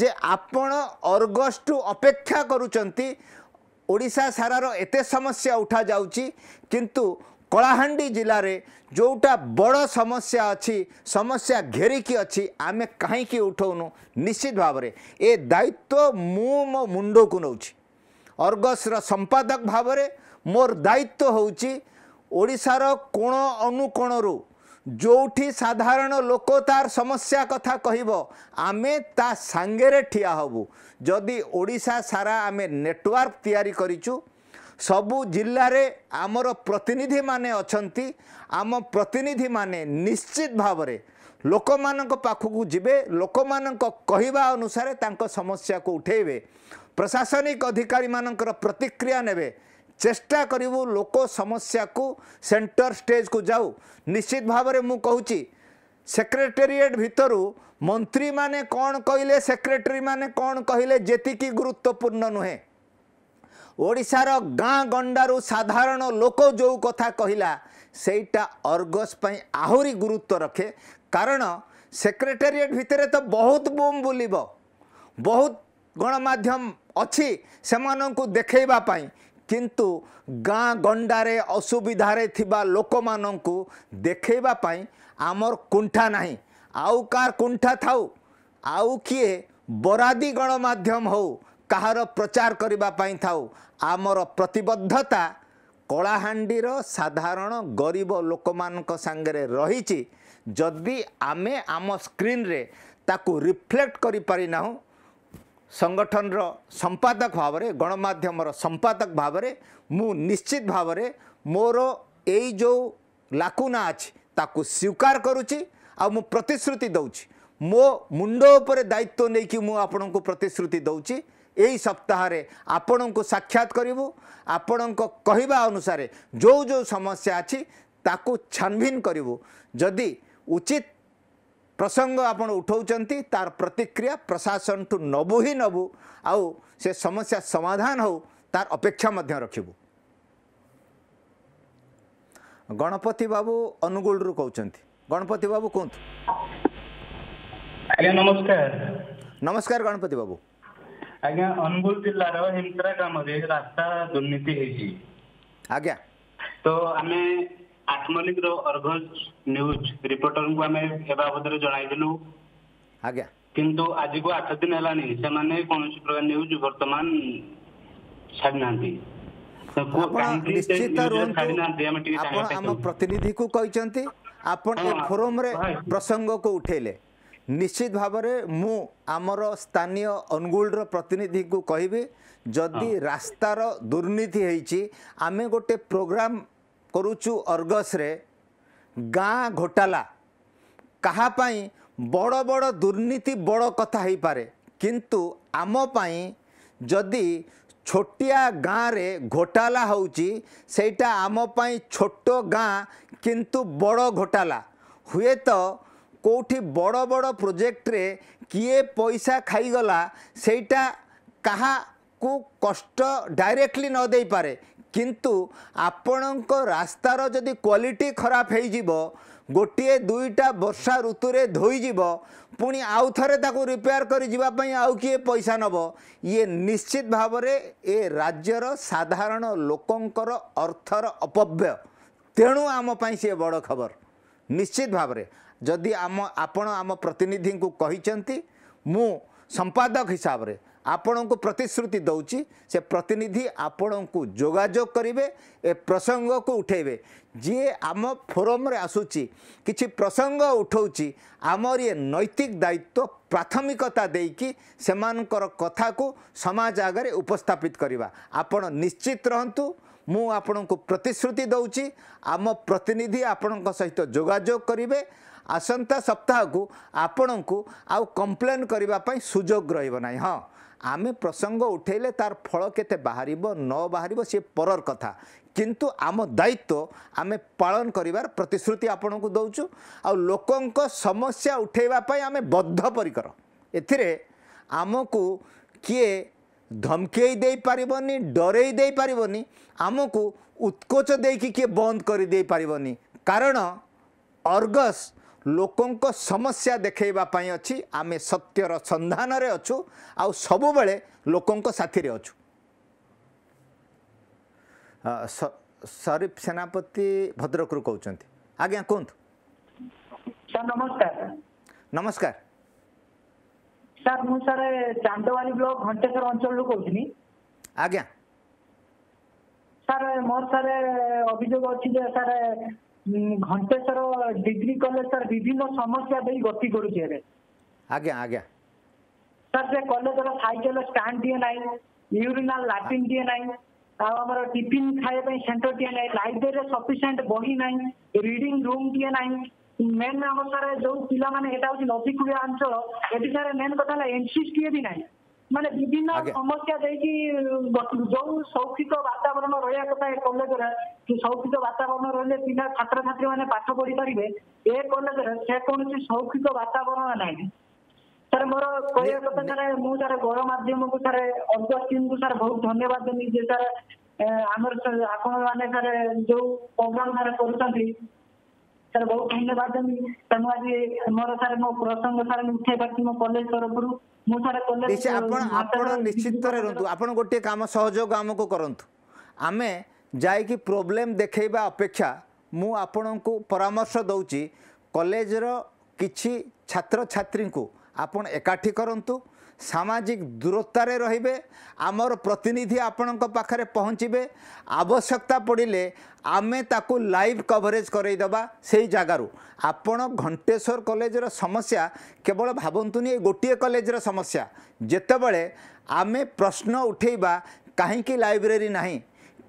ଯେ ଆପଣ ଅର୍ଗସ୍ଠୁ ଅପେକ୍ଷା କରୁଛନ୍ତି ଓଡ଼ିଶା ସାରାର ଏତେ ସମସ୍ୟା ଉଠାଯାଉଛି କିନ୍ତୁ କଳାହାଣ୍ଡି ଜିଲ୍ଲାରେ ଯେଉଁଟା ବଡ଼ ସମସ୍ୟା ଅଛି ସମସ୍ୟା ଘେରିକି ଅଛି ଆମେ କାହିଁକି ଉଠାଉନୁ ନିଶ୍ଚିତ ଭାବରେ ଏ ଦାୟିତ୍ୱ ମୁଁ ମୋ ମୁଣ୍ଡକୁ ନେଉଛି ଅର୍ଗସ୍ର ସମ୍ପାଦକ ଭାବରେ ମୋର ଦାୟିତ୍ୱ ହେଉଛି ଓଡ଼ିଶାର କୋଣ ଅନୁକୋଣରୁ ଯେଉଁଠି ସାଧାରଣ ଲୋକ ତାର ସମସ୍ୟା କଥା କହିବ ଆମେ ତା ସାଙ୍ଗରେ ଠିଆ ହେବୁ ଯଦି ଓଡ଼ିଶା ସାରା ଆମେ ନେଟୱାର୍କ ତିଆରି କରିଛୁ ସବୁ ଜିଲ୍ଲାରେ ଆମର ପ୍ରତିନିଧିମାନେ ଅଛନ୍ତି ଆମ ପ୍ରତିନିଧିମାନେ ନିଶ୍ଚିତ ଭାବରେ ଲୋକମାନଙ୍କ ପାଖକୁ ଯିବେ ଲୋକମାନଙ୍କ କହିବା ଅନୁସାରେ ତାଙ୍କ ସମସ୍ୟାକୁ ଉଠେଇବେ ପ୍ରଶାସନିକ ଅଧିକାରୀମାନଙ୍କର ପ୍ରତିକ୍ରିୟା ନେବେ ଚେଷ୍ଟା କରିବୁ ଲୋକ ସମସ୍ୟାକୁ ସେଣ୍ଟର ଷ୍ଟେଜ୍କୁ ଯାଉ ନିଶ୍ଚିତ ଭାବରେ ମୁଁ କହୁଛି ସେକ୍ରେଟେରିଏଟ୍ ଭିତରୁ ମନ୍ତ୍ରୀମାନେ କ'ଣ କହିଲେ ସେକ୍ରେଟେରୀମାନେ କ'ଣ କହିଲେ ଯେତିକି ଗୁରୁତ୍ୱପୂର୍ଣ୍ଣ ନୁହେଁ ଓଡ଼ିଶାର ଗାଁ ଗଣ୍ଡାରୁ ସାଧାରଣ ଲୋକ ଯେଉଁ କଥା କହିଲା ସେଇଟା ଅର୍ଗସ୍ ପାଇଁ ଆହୁରି ଗୁରୁତ୍ୱ ରଖେ କାରଣ ସେକ୍ରେଟେରିଏଟ୍ ଭିତରେ ତ ବହୁତ ବୁମ୍ ବୁଲିବ ବହୁତ ଗଣମାଧ୍ୟମ ଅଛି ସେମାନଙ୍କୁ ଦେଖାଇବା ପାଇଁ କିନ୍ତୁ ଗାଁ ଗଣ୍ଡାରେ ଅସୁବିଧାରେ ଥିବା ଲୋକମାନଙ୍କୁ ଦେଖାଇବା ପାଇଁ ଆମର କୁଣ୍ଠା ନାହିଁ ଆଉ କାହାର କୁଣ୍ଠା ଥାଉ ଆଉ କିଏ ବରାଦି ଗଣମାଧ୍ୟମ ହେଉ କାହାର ପ୍ରଚାର କରିବା ପାଇଁ ଥାଉ ଆମର ପ୍ରତିବଦ୍ଧତା କଳାହାଣ୍ଡିର ସାଧାରଣ ଗରିବ ଲୋକମାନଙ୍କ ସାଙ୍ଗରେ ରହିଛି ଯଦି ଆମେ ଆମ ସ୍କ୍ରିନ୍ରେ ତାକୁ ରିଫ୍ଲେକ୍ଟ କରିପାରିନାହୁଁ ସଂଗଠନର ସମ୍ପାଦକ ଭାବରେ ଗଣମାଧ୍ୟମର ସମ୍ପାଦକ ଭାବରେ ମୁଁ ନିଶ୍ଚିତ ଭାବରେ ମୋର ଏଇ ଯେଉଁ ଲାକୁନା ଅଛି ତାକୁ ସ୍ୱୀକାର କରୁଛି ଆଉ ମୁଁ ପ୍ରତିଶ୍ରୁତି ଦେଉଛି ମୋ ମୁଣ୍ଡ ଉପରେ ଦାୟିତ୍ୱ ନେଇକି ମୁଁ ଆପଣଙ୍କୁ ପ୍ରତିଶ୍ରୁତି ଦେଉଛି ଏହି ସପ୍ତାହରେ ଆପଣଙ୍କୁ ସାକ୍ଷାତ କରିବୁ ଆପଣଙ୍କ କହିବା ଅନୁସାରେ ଯେଉଁ ଯେଉଁ ସମସ୍ୟା ଅଛି ତାକୁ ଛାନଭିନ କରିବୁ ଯଦି ଉଚିତ प्रसंग आपड़ उठाऊँ तार प्रतिक्रिया प्रशासन ठू नबु ही नबु आउ से समस्या समाधान हो तार अपेक्षा रखिबू गणपति बाबू अनुगुल रु कहते गणपति बाबू कहत नमस्कार नमस्कार गणपति बाबू आज्ञा अनुगुल ग्राम रास्ता दुर्नीति तो आम ଆତ୍ମଲିଙ୍କର ଅର୍ଗଜ ନ୍ୟୁଜ ରିପୋର୍ଟରଙ୍କୁ ଆମେ ଏ ବାବଦରେ ଜଣାଇଥିଲୁ ଆଜ୍ଞା କିନ୍ତୁ ଆଜିକୁ ଆଠ ଦିନ ହେଲାଣି ସେମାନେ କୌଣସି ପ୍ରକାର ନ୍ୟୁଜ ବର୍ତ୍ତମାନ ଛାଡ଼ିନାହାନ୍ତି ନିଶ୍ଚିତ ରୁହନ୍ତୁ ଆପଣ ଆମ ପ୍ରତିନିଧିକୁ କହିଛନ୍ତି ଆପଣ ଏ ଫୋରମରେ ପ୍ରସଙ୍ଗକୁ ଉଠାଇଲେ ନିଶ୍ଚିତ ଭାବରେ ମୁଁ ଆମର ସ୍ଥାନୀୟ ଅନୁଗୁଳର ପ୍ରତିନିଧିଙ୍କୁ କହିବି ଯଦି ରାସ୍ତାର ଦୁର୍ନୀତି ହେଇଛି ଆମେ ଗୋଟେ ପ୍ରୋଗ୍ରାମ କରୁଛୁ ଅର୍ଗସରେ ଗାଁ ଘୋଟାଲା କାହା ପାଇଁ ବଡ଼ ବଡ଼ ଦୁର୍ନୀତି ବଡ଼ କଥା ହେଇପାରେ କିନ୍ତୁ ଆମ ପାଇଁ ଯଦି ଛୋଟିଆ ଗାଁରେ ଘୋଟାଲା ହେଉଛି ସେଇଟା ଆମ ପାଇଁ ଛୋଟ ଗାଁ କିନ୍ତୁ ବଡ଼ ଘୋଟାଲା ହୁଏତ କେଉଁଠି ବଡ଼ ବଡ଼ ପ୍ରୋଜେକ୍ଟରେ କିଏ ପଇସା ଖାଇଗଲା ସେଇଟା କାହାକୁ କଷ୍ଟ ଡାଇରେକ୍ଟଲି ନ ଦେଇପାରେ কিন্তু ଆପଣଙ୍କ ରାସ୍ତାର ଯଦି କ୍ୱାଲିଟି ଖରାପ ହେଇଯିବ ଗୋଟିଏ ଦୁଇଟା ବର୍ଷା ଋତୁରେ ଧୋଇଯିବ ପୁଣି ଆଉ ଥରେ ତାକୁ ରିପେୟାର କରି ଯିବା ପାଇଁ ଆଉ କିଏ ପଇସା ନେବ ଇଏ ନିଶ୍ଚିତ ଭାବରେ ଏ ରାଜ୍ୟର ସାଧାରଣ ଲୋକଙ୍କର ଅର୍ଥର ଅପବ୍ୟୟ ତେଣୁ ଆମ ପାଇଁ ସିଏ ବଡ଼ ଖବର ନିଶ୍ଚିତ ଭାବରେ ଯଦି ଆମ ଆପଣ ଆମ ପ୍ରତିନିଧିଙ୍କୁ କହିଛନ୍ତି ମୁଁ ସମ୍ପାଦକ ହିସାବରେ ଆପଣଙ୍କୁ ପ୍ରତିଶ୍ରୁତି ଦେଉଛି ସେ ପ୍ରତିନିଧି ଆପଣଙ୍କୁ ଯୋଗାଯୋଗ କରିବେ ଏ ପ୍ରସଙ୍ଗକୁ ଉଠାଇବେ ଯିଏ ଆମ ଫୋରମରେ ଆସୁଛି କିଛି ପ୍ରସଙ୍ଗ ଉଠାଉଛି ଆମର ଏ ନୈତିକ ଦାୟିତ୍ୱ ପ୍ରାଥମିକତା ଦେଇକି ସେମାନଙ୍କର କଥାକୁ ସମାଜ ଆଗରେ ଉପସ୍ଥାପିତ କରିବା ଆପଣ ନିଶ୍ଚିତ ରହନ୍ତୁ ମୁଁ ଆପଣଙ୍କୁ ପ୍ରତିଶ୍ରୁତି ଦେଉଛି ଆମ ପ୍ରତିନିଧି ଆପଣଙ୍କ ସହିତ ଯୋଗାଯୋଗ କରିବେ ଆସନ୍ତା ସପ୍ତାହକୁ ଆପଣଙ୍କୁ ଆଉ କମ୍ପ୍ଲେନ୍ କରିବା ପାଇଁ ସୁଯୋଗ ରହିବ ନାହିଁ ହଁ ଆମେ ପ୍ରସଙ୍ଗ ଉଠାଇଲେ ତାର ଫଳ କେତେ ବାହାରିବ ନ ବାହାରିବ ସିଏ ପରର କଥା କିନ୍ତୁ ଆମ ଦାୟିତ୍ୱ ଆମେ ପାଳନ କରିବାର ପ୍ରତିଶ୍ରୁତି ଆପଣଙ୍କୁ ଦେଉଛୁ ଆଉ ଲୋକଙ୍କ ସମସ୍ୟା ଉଠାଇବା ପାଇଁ ଆମେ ବଦ୍ଧପରିକର ଏଥିରେ ଆମକୁ କିଏ ଧମକେଇ ଦେଇପାରିବନି ଡରେଇ ଦେଇପାରିବନି ଆମକୁ ଉତ୍କୋଚ ଦେଇକି କିଏ ବନ୍ଦ କରିଦେଇପାରିବନି କାରଣ ଅର୍ଗସ୍ ଲୋକଙ୍କ ସମସ୍ୟା ଦେଖେଇବା ପାଇଁ ଅଛି ଆମେ ସତ୍ୟର ସନ୍ଧାନରେ ଅଛୁ ଆଉ ସବୁବେଳେ ଲୋକଙ୍କ ସାଥିରେ ଅଛୁ ସରିଫ ସେନାପତି ଭଦ୍ରକରୁ କହୁଛନ୍ତି ଆଜ୍ଞା କୁହନ୍ତୁ ନମସ୍କାର ନମସ୍କାର ସାର୍ ମୁଁ ସାର୍ ଚାନ୍ଦୱାଲି ବ୍ଲକ ଘଣ୍ଟେଶ୍ୱର ଅଞ୍ଚଳରୁ କହୁଥିଲି ଆଜ୍ଞା ସାର୍ ମୋର ସାର୍ ଅଭିଯୋଗ ଅଛି ଯେ sir Ghanteswar degree college sir বিভিন্ন সমস্যা দিয়ে গতি করুছে এবে আজ্ঞা আজ্ঞা স্যার সে কলেজের সাইকেল স্ট্যান্ড দিয়ে নাই ইউরিনাল ল্যাট্রিন দিয়ে নাই ଆଉ ଆମର ଟିଫିନ ଖାଇବା ପାଇଁ ସେଣ୍ଟର ଟିଏ ନାହିଁ ଲାଇବ୍ରେରୀରେ ସଫିସିଏଣ୍ଟ ବହି ନାହିଁ ରିଡିଂ ରୁମ୍ ଟିଏ ନାହିଁ ମେନ୍ ଆମ ସାର୍ ଯୋଉ ପିଲାମାନେ ଏଇଟା ହଉଛି ନଦୀ କୂଳିଆ ଅଞ୍ଚଳ ଏଠି ସାର୍ ମେନ୍ କଥା ହେଲା ଏନସିସି ଟିଏ ବି ନାହିଁ ମାନେ ବିଭିନ୍ନ ସମସ୍ୟା ଦେଇକି ଯୋଉ ଶୌଖିକ ବାତାବରଣ ରହିବା କଥା ଏ କଲେଜରେ ଶୌଖିକ ବାତାବରଣ ରହିଲେ ପିଲା ଛାତ୍ରଛାତ୍ରୀ ମାନେ ପାଠ ପଢି ପାରିବେ ଏ କଲେଜରେ ସେ କୌଣସି ଶୌଖିକ ବାତାବରଣ ନାହିଁ ସାର୍ ମୋର କହିବା କଥା ସାର୍ ମୁଁ ସାର୍ ଗଣମାଧ୍ୟମକୁ ସାର୍ ଅଗଷ୍ଟିନକୁ ସାର୍ ବହୁତ ଧନ୍ୟବାଦ ଦେବି ଯେ ସାର୍ ଆମର ଆପଣ ମାନେ ସାର୍ ଯୋଉ ପ୍ରୋଗ୍ରାମ ସାର୍ କରୁଛନ୍ତି ସାର୍ ବହୁତ ଧନ୍ୟବାଦ ଦେବି ତେଣୁ ଆଜି ମୋର ସାର୍ ମୋ ପ୍ରସଙ୍ଗ ସାର୍ ମୁଁ ଉଠେଇ ମୋ କଲେଜ ତରଫରୁ ମୁଁ ସାର୍ କଲେଜ ଆପଣ ଆପଣ ନିଶ୍ଚିନ୍ତରେ ରୁହନ୍ତୁ ଆପଣ ଗୋଟିଏ କାମ ସହଯୋଗ ଆମକୁ କରନ୍ତୁ ଆମେ ଯାଇକି ପ୍ରୋବ୍ଲେମ୍ ଦେଖେଇବା ଅପେକ୍ଷା ମୁଁ ଆପଣଙ୍କୁ ପରାମର୍ଶ ଦେଉଛି କଲେଜର କିଛି ଛାତ୍ରଛାତ୍ରୀଙ୍କୁ ଆପଣ ଏକାଠି କରନ୍ତୁ সামাজিক দূরতারে রহবে আমার প্রতিনিধি আপনার পাখে পৌঁছবে আবশ্যকতা পড়লে আমি তাকে লাইভ কভরেজ করাই দেবা সেই জায়গার আপনার ঘণ্টেশ্বর কলেজের সমস্যা কেবল ভাবতুনি এই গোটিয়ে কলেজের সমস্যা যেতবে আমি প্রশ্ন উঠেবা কাহিকি লাইব্রেরি না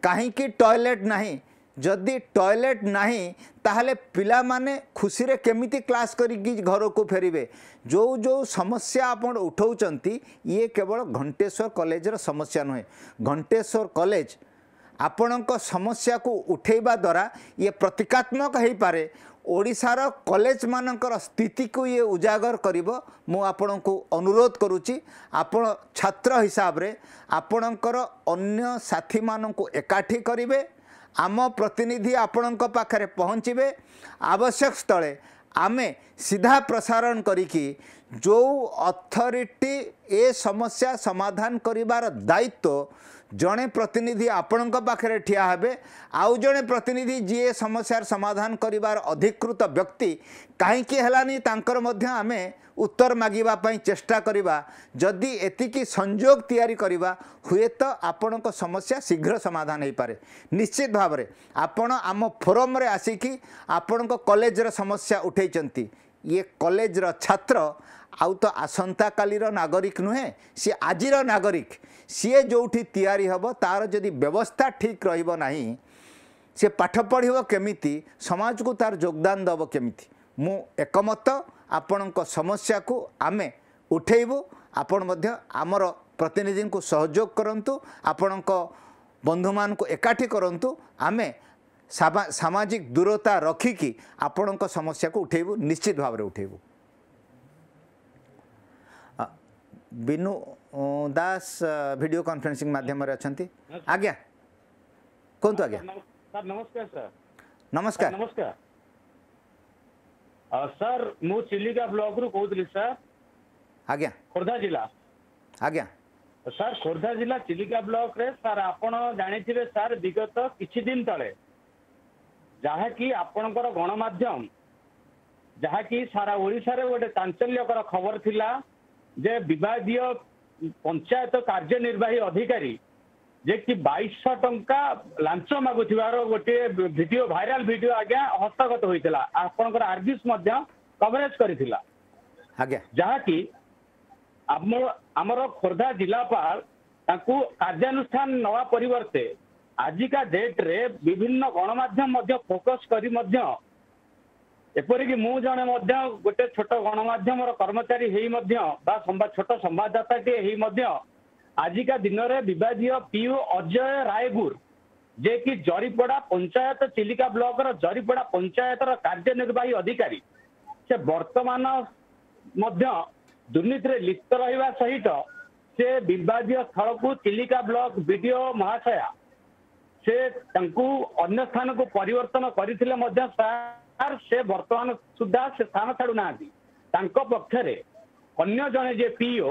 কাহিকি টয়লেট ନାହିଁ ଯଦି ଟଏଲେଟ୍ ନାହିଁ ତାହେଲେ ପିଲାମାନେ ଖୁସିରେ କେମିତି କ୍ଲାସ୍ କରିକି ଘରକୁ ଫେରିବେ ଯେଉଁ ଯେଉଁ ସମସ୍ୟା ଆପଣ ଉଠାଉଛନ୍ତି ଇଏ କେବଳ ଘଣ୍ଟେଶ୍ୱର କଲେଜର ସମସ୍ୟା ନୁହେଁ ଘଣ୍ଟେଶ୍ୱର କଲେଜ ଆପଣଙ୍କ ସମସ୍ୟାକୁ ଉଠାଇବା ଦ୍ୱାରା ଇଏ ପ୍ରତୀକାତ୍ମକ ହେଇପାରେ ଓଡ଼ିଶାର କଲେଜମାନଙ୍କର ସ୍ଥିତିକୁ ଇଏ ଉଜାଗର କରିବ ମୁଁ ଆପଣଙ୍କୁ ଅନୁରୋଧ କରୁଛି ଆପଣ ଛାତ୍ର ହିସାବରେ ଆପଣଙ୍କର ଅନ୍ୟ ସାଥିମାନଙ୍କୁ ଏକାଠି କରିବେ ଆମ ପ୍ରତିନିଧି ଆପଣଙ୍କ ପାଖରେ ପହଞ୍ଚିବେ ଆବଶ୍ୟକ ସ୍ଥଳେ ଆମେ ସିଧା ପ୍ରସାରଣ କରିକି ଯେଉଁ ଅଥରିଟି ଏ ସମସ୍ୟା ସମାଧାନ କରିବାର ଦାୟିତ୍ୱ ଜଣେ ପ୍ରତିନିଧି ଆପଣଙ୍କ ପାଖରେ ଠିଆ ହେବେ ଆଉ ଜଣେ ପ୍ରତିନିଧି ଯିଏ ସମସ୍ୟାର ସମାଧାନ କରିବାର ଅଧିକୃତ ବ୍ୟକ୍ତି କାହିଁକି ହେଲାନି ତାଙ୍କର ମଧ୍ୟ ଆମେ ଉତ୍ତର ମାଗିବା ପାଇଁ ଚେଷ୍ଟା କରିବା ଯଦି ଏତିକି ସଂଯୋଗ ତିଆରି କରିବା ହୁଏତ ଆପଣଙ୍କ ସମସ୍ୟା ଶୀଘ୍ର ସମାଧାନ ହୋଇପାରେ ନିଶ୍ଚିତ ଭାବରେ ଆପଣ ଆମ ଫୋରମ୍ରେ ଆସିକି ଆପଣଙ୍କ କଲେଜର ସମସ୍ୟା ଉଠାଇଛନ୍ତି ଇଏ କଲେଜର ଛାତ୍ର ଆଉ ତ ଆସନ୍ତାକାଲିର ନାଗରିକ ନୁହେଁ ସିଏ ଆଜିର ନାଗରିକ ସିଏ ଯେଉଁଠି ତିଆରି ହେବ ତା'ର ଯଦି ବ୍ୟବସ୍ଥା ଠିକ୍ ରହିବ ନାହିଁ ସିଏ ପାଠ ପଢ଼ିବ କେମିତି ସମାଜକୁ ତା'ର ଯୋଗଦାନ ଦେବ କେମିତି ମୁଁ ଏକମତ ଆପଣଙ୍କ ସମସ୍ୟାକୁ ଆମେ ଉଠେଇବୁ ଆପଣ ମଧ୍ୟ ଆମର ପ୍ରତିନିଧିଙ୍କୁ ସହଯୋଗ କରନ୍ତୁ ଆପଣଙ୍କ ବନ୍ଧୁମାନଙ୍କୁ ଏକାଠି କରନ୍ତୁ ଆମେ ସାମାଜିକ ଦୂରତା ରଖିକି ଆପଣଙ୍କ ସମସ୍ୟାକୁ ଉଠେଇବୁ ନିଶ୍ଚିତ ଭାବରେ ଉଠେଇବୁ ବିନୁ ଦାସ ଭିଡ଼ିଓ କନଫରେନ୍ସିଂ ମାଧ୍ୟମରେ ଅଛନ୍ତି ଆଜ୍ଞା କୁହନ୍ତୁ ଆଜ୍ଞା ନମସ୍କାର ନମସ୍କାର ସାର୍ ମୁଁ ଚିଲିକା ବ୍ଲକରୁ କହୁଥିଲି ସାର୍ ଆଜ୍ଞା ଖୋର୍ଦ୍ଧା ଜିଲ୍ଲା ଆଜ୍ଞା ସାର୍ ଖୋର୍ଦ୍ଧା ଜିଲ୍ଲା ଚିଲିକା ବ୍ଲକରେ ସାର୍ ଆପଣ ଜାଣିଥିବେ ସାର୍ ବିଗତ କିଛି ଦିନ ତଳେ ଯାହାକି ଆପଣଙ୍କର ଗଣମାଧ୍ୟମ ଯାହାକି ସାରା ଓଡ଼ିଶାରେ ଗୋଟେ ଚାଞ୍ଚଲ୍ୟକର ଖବର ଥିଲା যে বিভাগীয় পঞ্চায়েত কার্যনির্বাহী ଅଧିକାରୀ ଯେ କି ବାଇଶଶହ ଟଙ୍କା ଲାଞ୍ଚ ମାଗୁଥିବାର ଗୋଟିଏ ଭିଡିଓ ଭାଇରାଲ ଭିଡିଓ ଆଜ୍ଞା ହସ୍ତଗତ ହୋଇଥିଲା ଆପଣଙ୍କର ଆର୍ଜିସ୍ ମଧ୍ୟ କଭରେଜ କରିଥିଲା ଆଜ୍ଞା ଯାହାକି ଆମ ଆମର ଖୋର୍ଦ୍ଧା ଜିଲ୍ଲାପାଳ ତାଙ୍କୁ କାର୍ଯ୍ୟାନୁଷ୍ଠାନ ନେବା ପରିବର୍ତ୍ତେ ଆଜିକା ଡେଟ୍ରେ ବିଭିନ୍ନ ଗଣମାଧ୍ୟମ ମଧ୍ୟ ଫୋକସ୍ କରି ମଧ୍ୟ एपरिक मुझे गोटे छोट गणमाम कर्मचारी छोट संवाददाता टेम आजिका दिन में बद पीओ अजय रायपुर जे कि जरीपड़ा पंचायत चिलिका ब्लक जरीपड़ा पंचायत कार्यनिर्वाही अधिकारी से बर्तमान दुर्नीति लिप्त रहा सहित से बद स्थल को चिलिका ब्लक विड महाशया से अन्य स्थान को परर्तन कर ସରକାର ସେ ବର୍ତ୍ତମାନ ସୁଦ୍ଧା ସେ ସ୍ଥାନ ଛାଡୁନାହାନ୍ତି ତାଙ୍କ ପକ୍ଷରେ ଅନ୍ୟ ଜଣେ ଯିଏ ପିଓ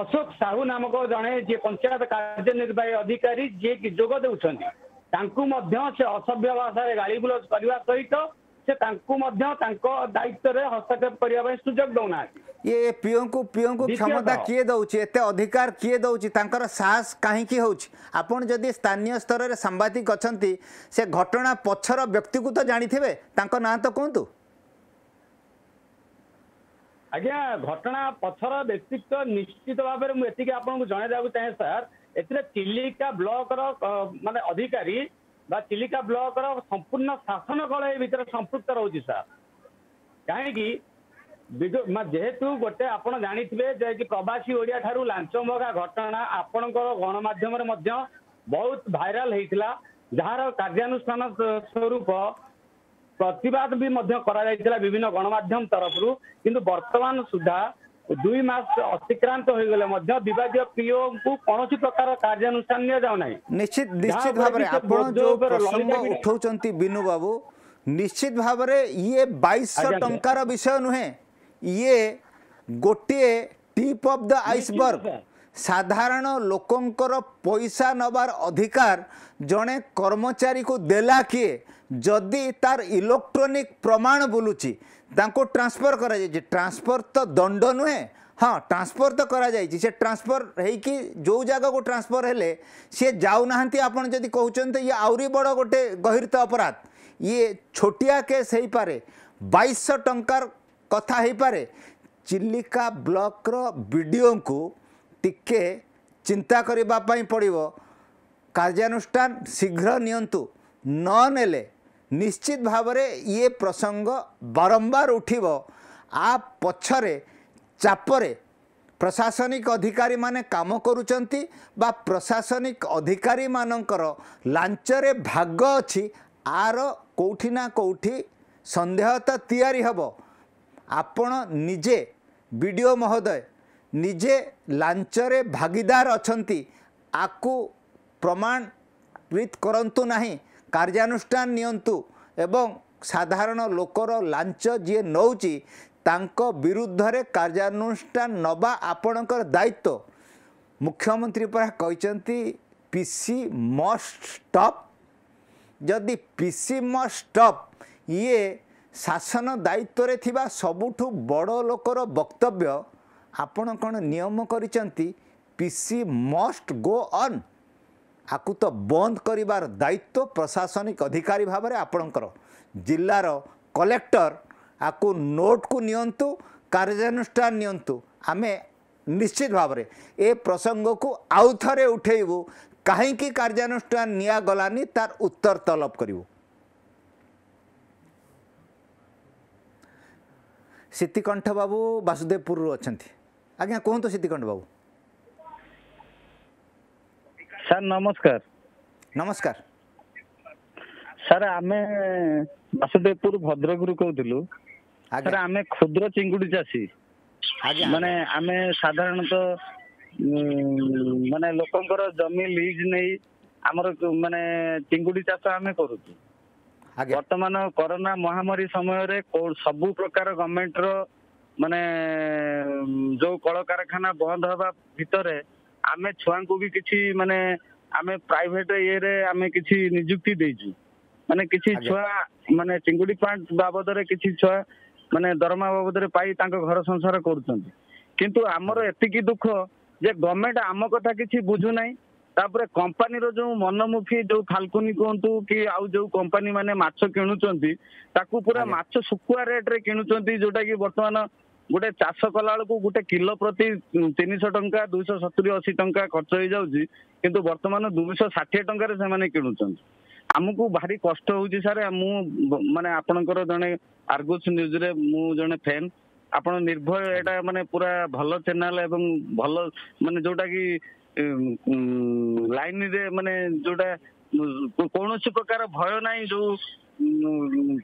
ଅଶୋକ ସାହୁ ନାମକ ଜଣେ ଯିଏ ପଞ୍ଚାୟତ କାର୍ଯ୍ୟନିର୍ବାହୀ ଅଧିକାରୀ ଯିଏକି ଯୋଗ ଦେଉଛନ୍ତି ତାଙ୍କୁ ମଧ୍ୟ ସେ ଅସଭ୍ୟ ଭାଷାରେ ଗାଳିଗୁଲଜ କରିବା ସହିତ ସେ ତାଙ୍କୁ ମଧ୍ୟ ତାଙ୍କ ଦାୟିତ୍ୱରେ ହସ୍ତକ୍ଷେପ କରିବା ପାଇଁ ସୁଯୋଗ ଦେଉନାହାନ୍ତି ये पीओं को କ୍ଷମତା କିଏ क्षमता ଏତେ ଅଧିକାର କିଏ अधिकार ତାଙ୍କର ସାହସ କାହିଁକି साहस ଆପଣ ଯଦି ସ୍ଥାନୀୟ ସ୍ତରରେ ସାମ୍ବାଦିକ ଅଛନ୍ତି ସେ ଘଟଣା ପଛର ବ୍ୟକ୍ତିକୁ ତ ଜାଣିଥିବେ ତାଙ୍କ ନାଁ ତ କୁହନ୍ତୁ ଆଜ୍ଞା ଘଟଣା ପଛର ବ୍ୟକ୍ତିତ୍ୱ ନିଶ୍ଚିତ ଭାବରେ ମୁଁ ଏତିକି ଆପଣଙ୍କୁ ଜଣାଇବାକୁ ଚାହେଁ ସାର୍ ଏଥିରେ ଚିଲିକା ବ୍ଲକର ମାନେ ଅଧିକାରୀ ବା ଚିଲିକା ବ୍ଲକର ସମ୍ପୂର୍ଣ୍ଣ ଶାସନ କଳ ଏ ଭିତରେ ସମ୍ପୃକ୍ତ ରହୁଛି ସାର୍ କାହିଁକି जेहेतु गोटे आपण जाणिथिले कि प्रवासी ओडिया थारु लांचमगा घटना आपणकर गणमाध्यम बहुत भाइराल होता जहार कार्यानुष्ठान स्वरूप प्रतिवाद भी मध्य विभिन्न गणमाध्यम तरफ रु किंतु वर्तमान सुधा दुई मास अतिक्रांत हो गेले मध्य विवादीय पीओ को कोनोसी प्रकार कार्यानुष्ठान नै बाबू निश्चित भाव ये बैश टकर विषय नुहे ଇଏ ଗୋଟିଏ ଟିପ୍ ଅଫ୍ ଦ ଆଇସବର୍ଗ ସାଧାରଣ ଲୋକଙ୍କର ପଇସା ନେବାର ଅଧିକାର ଜଣେ କର୍ମଚାରୀକୁ ଦେଲା କିଏ ଯଦି ତାର ଇଲେକ୍ଟ୍ରୋନିକ୍ ପ୍ରମାଣ ବୁଲୁଛି ତାଙ୍କୁ ଟ୍ରାନ୍ସଫର୍ କରାଯାଇଛି ଟ୍ରାନ୍ସଫର୍ ତ ଦଣ୍ଡ ନୁହେଁ ହଁ ଟ୍ରାନ୍ସଫର୍ ତ କରାଯାଇଛି ସେ ଟ୍ରାନ୍ସଫର୍ ହେଇକି ଯେଉଁ ଜାଗାକୁ ଟ୍ରାନ୍ସଫର୍ ହେଲେ ସିଏ ଯାଉନାହାନ୍ତି ଆପଣ ଯଦି କହୁଛନ୍ତି ଇଏ ଆହୁରି ବଡ଼ ଗୋଟେ ଗହିରତ ଅପରାଧ ଇଏ ଛୋଟିଆ କେସ୍ ହେଇପାରେ ବାଇଶଶହ ଟଙ୍କାର କଥା ହେଇପାରେ ଚିଲିକା ବ୍ଲକର ବିଡ଼ିଓଙ୍କୁ ଟିକେ ଚିନ୍ତା କରିବା ପାଇଁ ପଡ଼ିବ କାର୍ଯ୍ୟାନୁଷ୍ଠାନ ଶୀଘ୍ର ନିଅନ୍ତୁ ନ ନେଲେ ନିଶ୍ଚିତ ଭାବରେ ଇଏ ପ୍ରସଙ୍ଗ ବାରମ୍ବାର ଉଠିବ ଆ ପଛରେ ଚାପରେ ପ୍ରଶାସନିକ ଅଧିକାରୀମାନେ କାମ କରୁଛନ୍ତି ବା ପ୍ରଶାସନିକ ଅଧିକାରୀମାନଙ୍କର ଲାଞ୍ଚରେ ଭାଗ ଅଛି ଆର କେଉଁଠି ନା କେଉଁଠି ସନ୍ଦେହତା ତିଆରି ହେବ ଆପଣ ନିଜେ ବି ଡି ଓ ମହୋଦୟ ନିଜେ ଲାଞ୍ଚରେ ଭାଗିଦାର ଅଛନ୍ତି ଆକୁ ପ୍ରମାଣିତ କରନ୍ତୁ ନାହିଁ କାର୍ଯ୍ୟାନୁଷ୍ଠାନ ନିଅନ୍ତୁ ଏବଂ ସାଧାରଣ ଲୋକର ଲାଞ୍ଚ ଯିଏ ନେଉଛି ତାଙ୍କ ବିରୁଦ୍ଧରେ କାର୍ଯ୍ୟାନୁଷ୍ଠାନ ନେବା ଆପଣଙ୍କର ଦାୟିତ୍ୱ ମୁଖ୍ୟମନ୍ତ୍ରୀ ପରା କହିଛନ୍ତି ପି ସି ମଷ୍ଟ ଷ୍ଟପ୍ ଯଦି ପି ସି ମଷ୍ଟ ଷ୍ଟପ୍ ଇଏ ଶାସନ ଦାୟିତ୍ୱରେ ଥିବା ସବୁଠୁ ବଡ଼ ଲୋକର ବକ୍ତବ୍ୟ ଆପଣ କ'ଣ ନିୟମ କରିଛନ୍ତି ପିସି ମଷ୍ଟ ଗୋ ଅନ୍ ଆକୁ ତ ବନ୍ଦ କରିବାର ଦାୟିତ୍ୱ ପ୍ରଶାସନିକ ଅଧିକାରୀ ଭାବରେ ଆପଣଙ୍କର ଜିଲ୍ଲାର କଲେକ୍ଟର ଆକୁ ନୋଟ୍କୁ ନିଅନ୍ତୁ କାର୍ଯ୍ୟାନୁଷ୍ଠାନ ନିଅନ୍ତୁ ଆମେ ନିଶ୍ଚିତ ଭାବରେ ଏ ପ୍ରସଙ୍ଗକୁ ଆଉ ଥରେ ଉଠେଇବୁ କାହିଁକି କାର୍ଯ୍ୟାନୁଷ୍ଠାନ ନିଆଗଲାନି ତାର ଉତ୍ତର ତଲବ କରିବୁ ସିତିକଣ୍ଠ ବାବୁ ବାସୁଦେବପୁରରୁ ଅଛନ୍ତି ଆଜ୍ଞା କୁହନ୍ତୁ ସିତିକଣ୍ଠ ବାବୁ ସାର୍ ନମସ୍କାର ନମସ୍କାର ସାର୍ ଆମେ ବାସୁଦେବପୁର ଭଦ୍ରକରୁ କହୁଥିଲୁ ସାର୍ ଆମେ କ୍ଷୁଦ୍ର ଚିଙ୍ଗୁଡି ଚାଷୀ ମାନେ ଆମେ ସାଧାରଣତଃ ମାନେ ଲୋକଙ୍କର ଜମି ଲିଜ୍ ନେଇ ଆମର ମାନେ ଚିଙ୍ଗୁଡି ଚାଷ ଆମେ କରୁଛୁ ବର୍ତ୍ତମାନ କରୋନା ମହାମାରୀ ସମୟରେ ସବୁ ପ୍ରକାର ଗଭର୍ଣ୍ଣମେଣ୍ଟର ମାନେ ଯୋଉ କଳକାରଖାନା ବନ୍ଦ ହେବା ଭିତରେ ଆମେ ଛୁଆଙ୍କୁ ବି କିଛି ମାନେ ଆମେ ପ୍ରାଇଭେଟ ଇଏରେ ଆମେ କିଛି ନିଯୁକ୍ତି ଦେଇଛୁ ମାନେ କିଛି ଛୁଆ ମାନେ ଚିଙ୍ଗୁଡି ପ୍ଲାଣ୍ଟ ବାବଦରେ କିଛି ଛୁଆ ମାନେ ଦରମା ବାବଦରେ ପାଇ ତାଙ୍କ ଘର ସଂସାର କରୁଛନ୍ତି କିନ୍ତୁ ଆମର ଏତିକି ଦୁଃଖ ଯେ ଗଭର୍ଣ୍ଣମେଣ୍ଟ ଆମ କଥା କିଛି ବୁଝୁନାହିଁ ତାପରେ କମ୍ପାନୀର ଯୋଉ ମନମୁଖୀ ଯୋଉ ଫାଲକୁନି କୁହନ୍ତୁ କି ଆଉ ଯୋଉ କମ୍ପାନୀ ମାନେ ମାଛ କିଣୁଛନ୍ତି ତାକୁ ପୁରା ମାଛ ଶୁଖୁଆ ରେଟରେ କିଣୁଛନ୍ତି ଯୋଉଟା କି ବର୍ତ୍ତମାନ ଗୋଟେ ଚାଷ କଲାବେଳକୁ ଗୋଟେ କିଲୋ ପ୍ରତି ତିନିଶହ ଟଙ୍କା ଦୁଇଶହ ସତୁରି ଅଶୀ ଟଙ୍କା ଖର୍ଚ୍ଚ ହେଇଯାଉଛି କିନ୍ତୁ ବର୍ତ୍ତମାନ ଦୁଇଶହ ଷାଠିଏ ଟଙ୍କାରେ ସେମାନେ କିଣୁଛନ୍ତି ଆମକୁ ଭାରି କଷ୍ଟ ହଉଛି ସାର ମୁଁ ମାନେ ଆପଣଙ୍କର ଜଣେ ଆର୍ଗୋସ୍ ନ୍ୟୁଜରେ ମୁଁ ଜଣେ ଫ୍ୟାନ୍ ଆପଣ ନିର୍ଭୟ ଏଇଟା ମାନେ ପୁରା ଭଲ ଚ୍ୟାନେଲ ଏବଂ ଭଲ ମାନେ ଯୋଉଟା କି ଲାଇନରେ ମାନେ ଯୋଉଟା କୌଣସି ପ୍ରକାର ଭୟ ନାହିଁ ଯୋଉ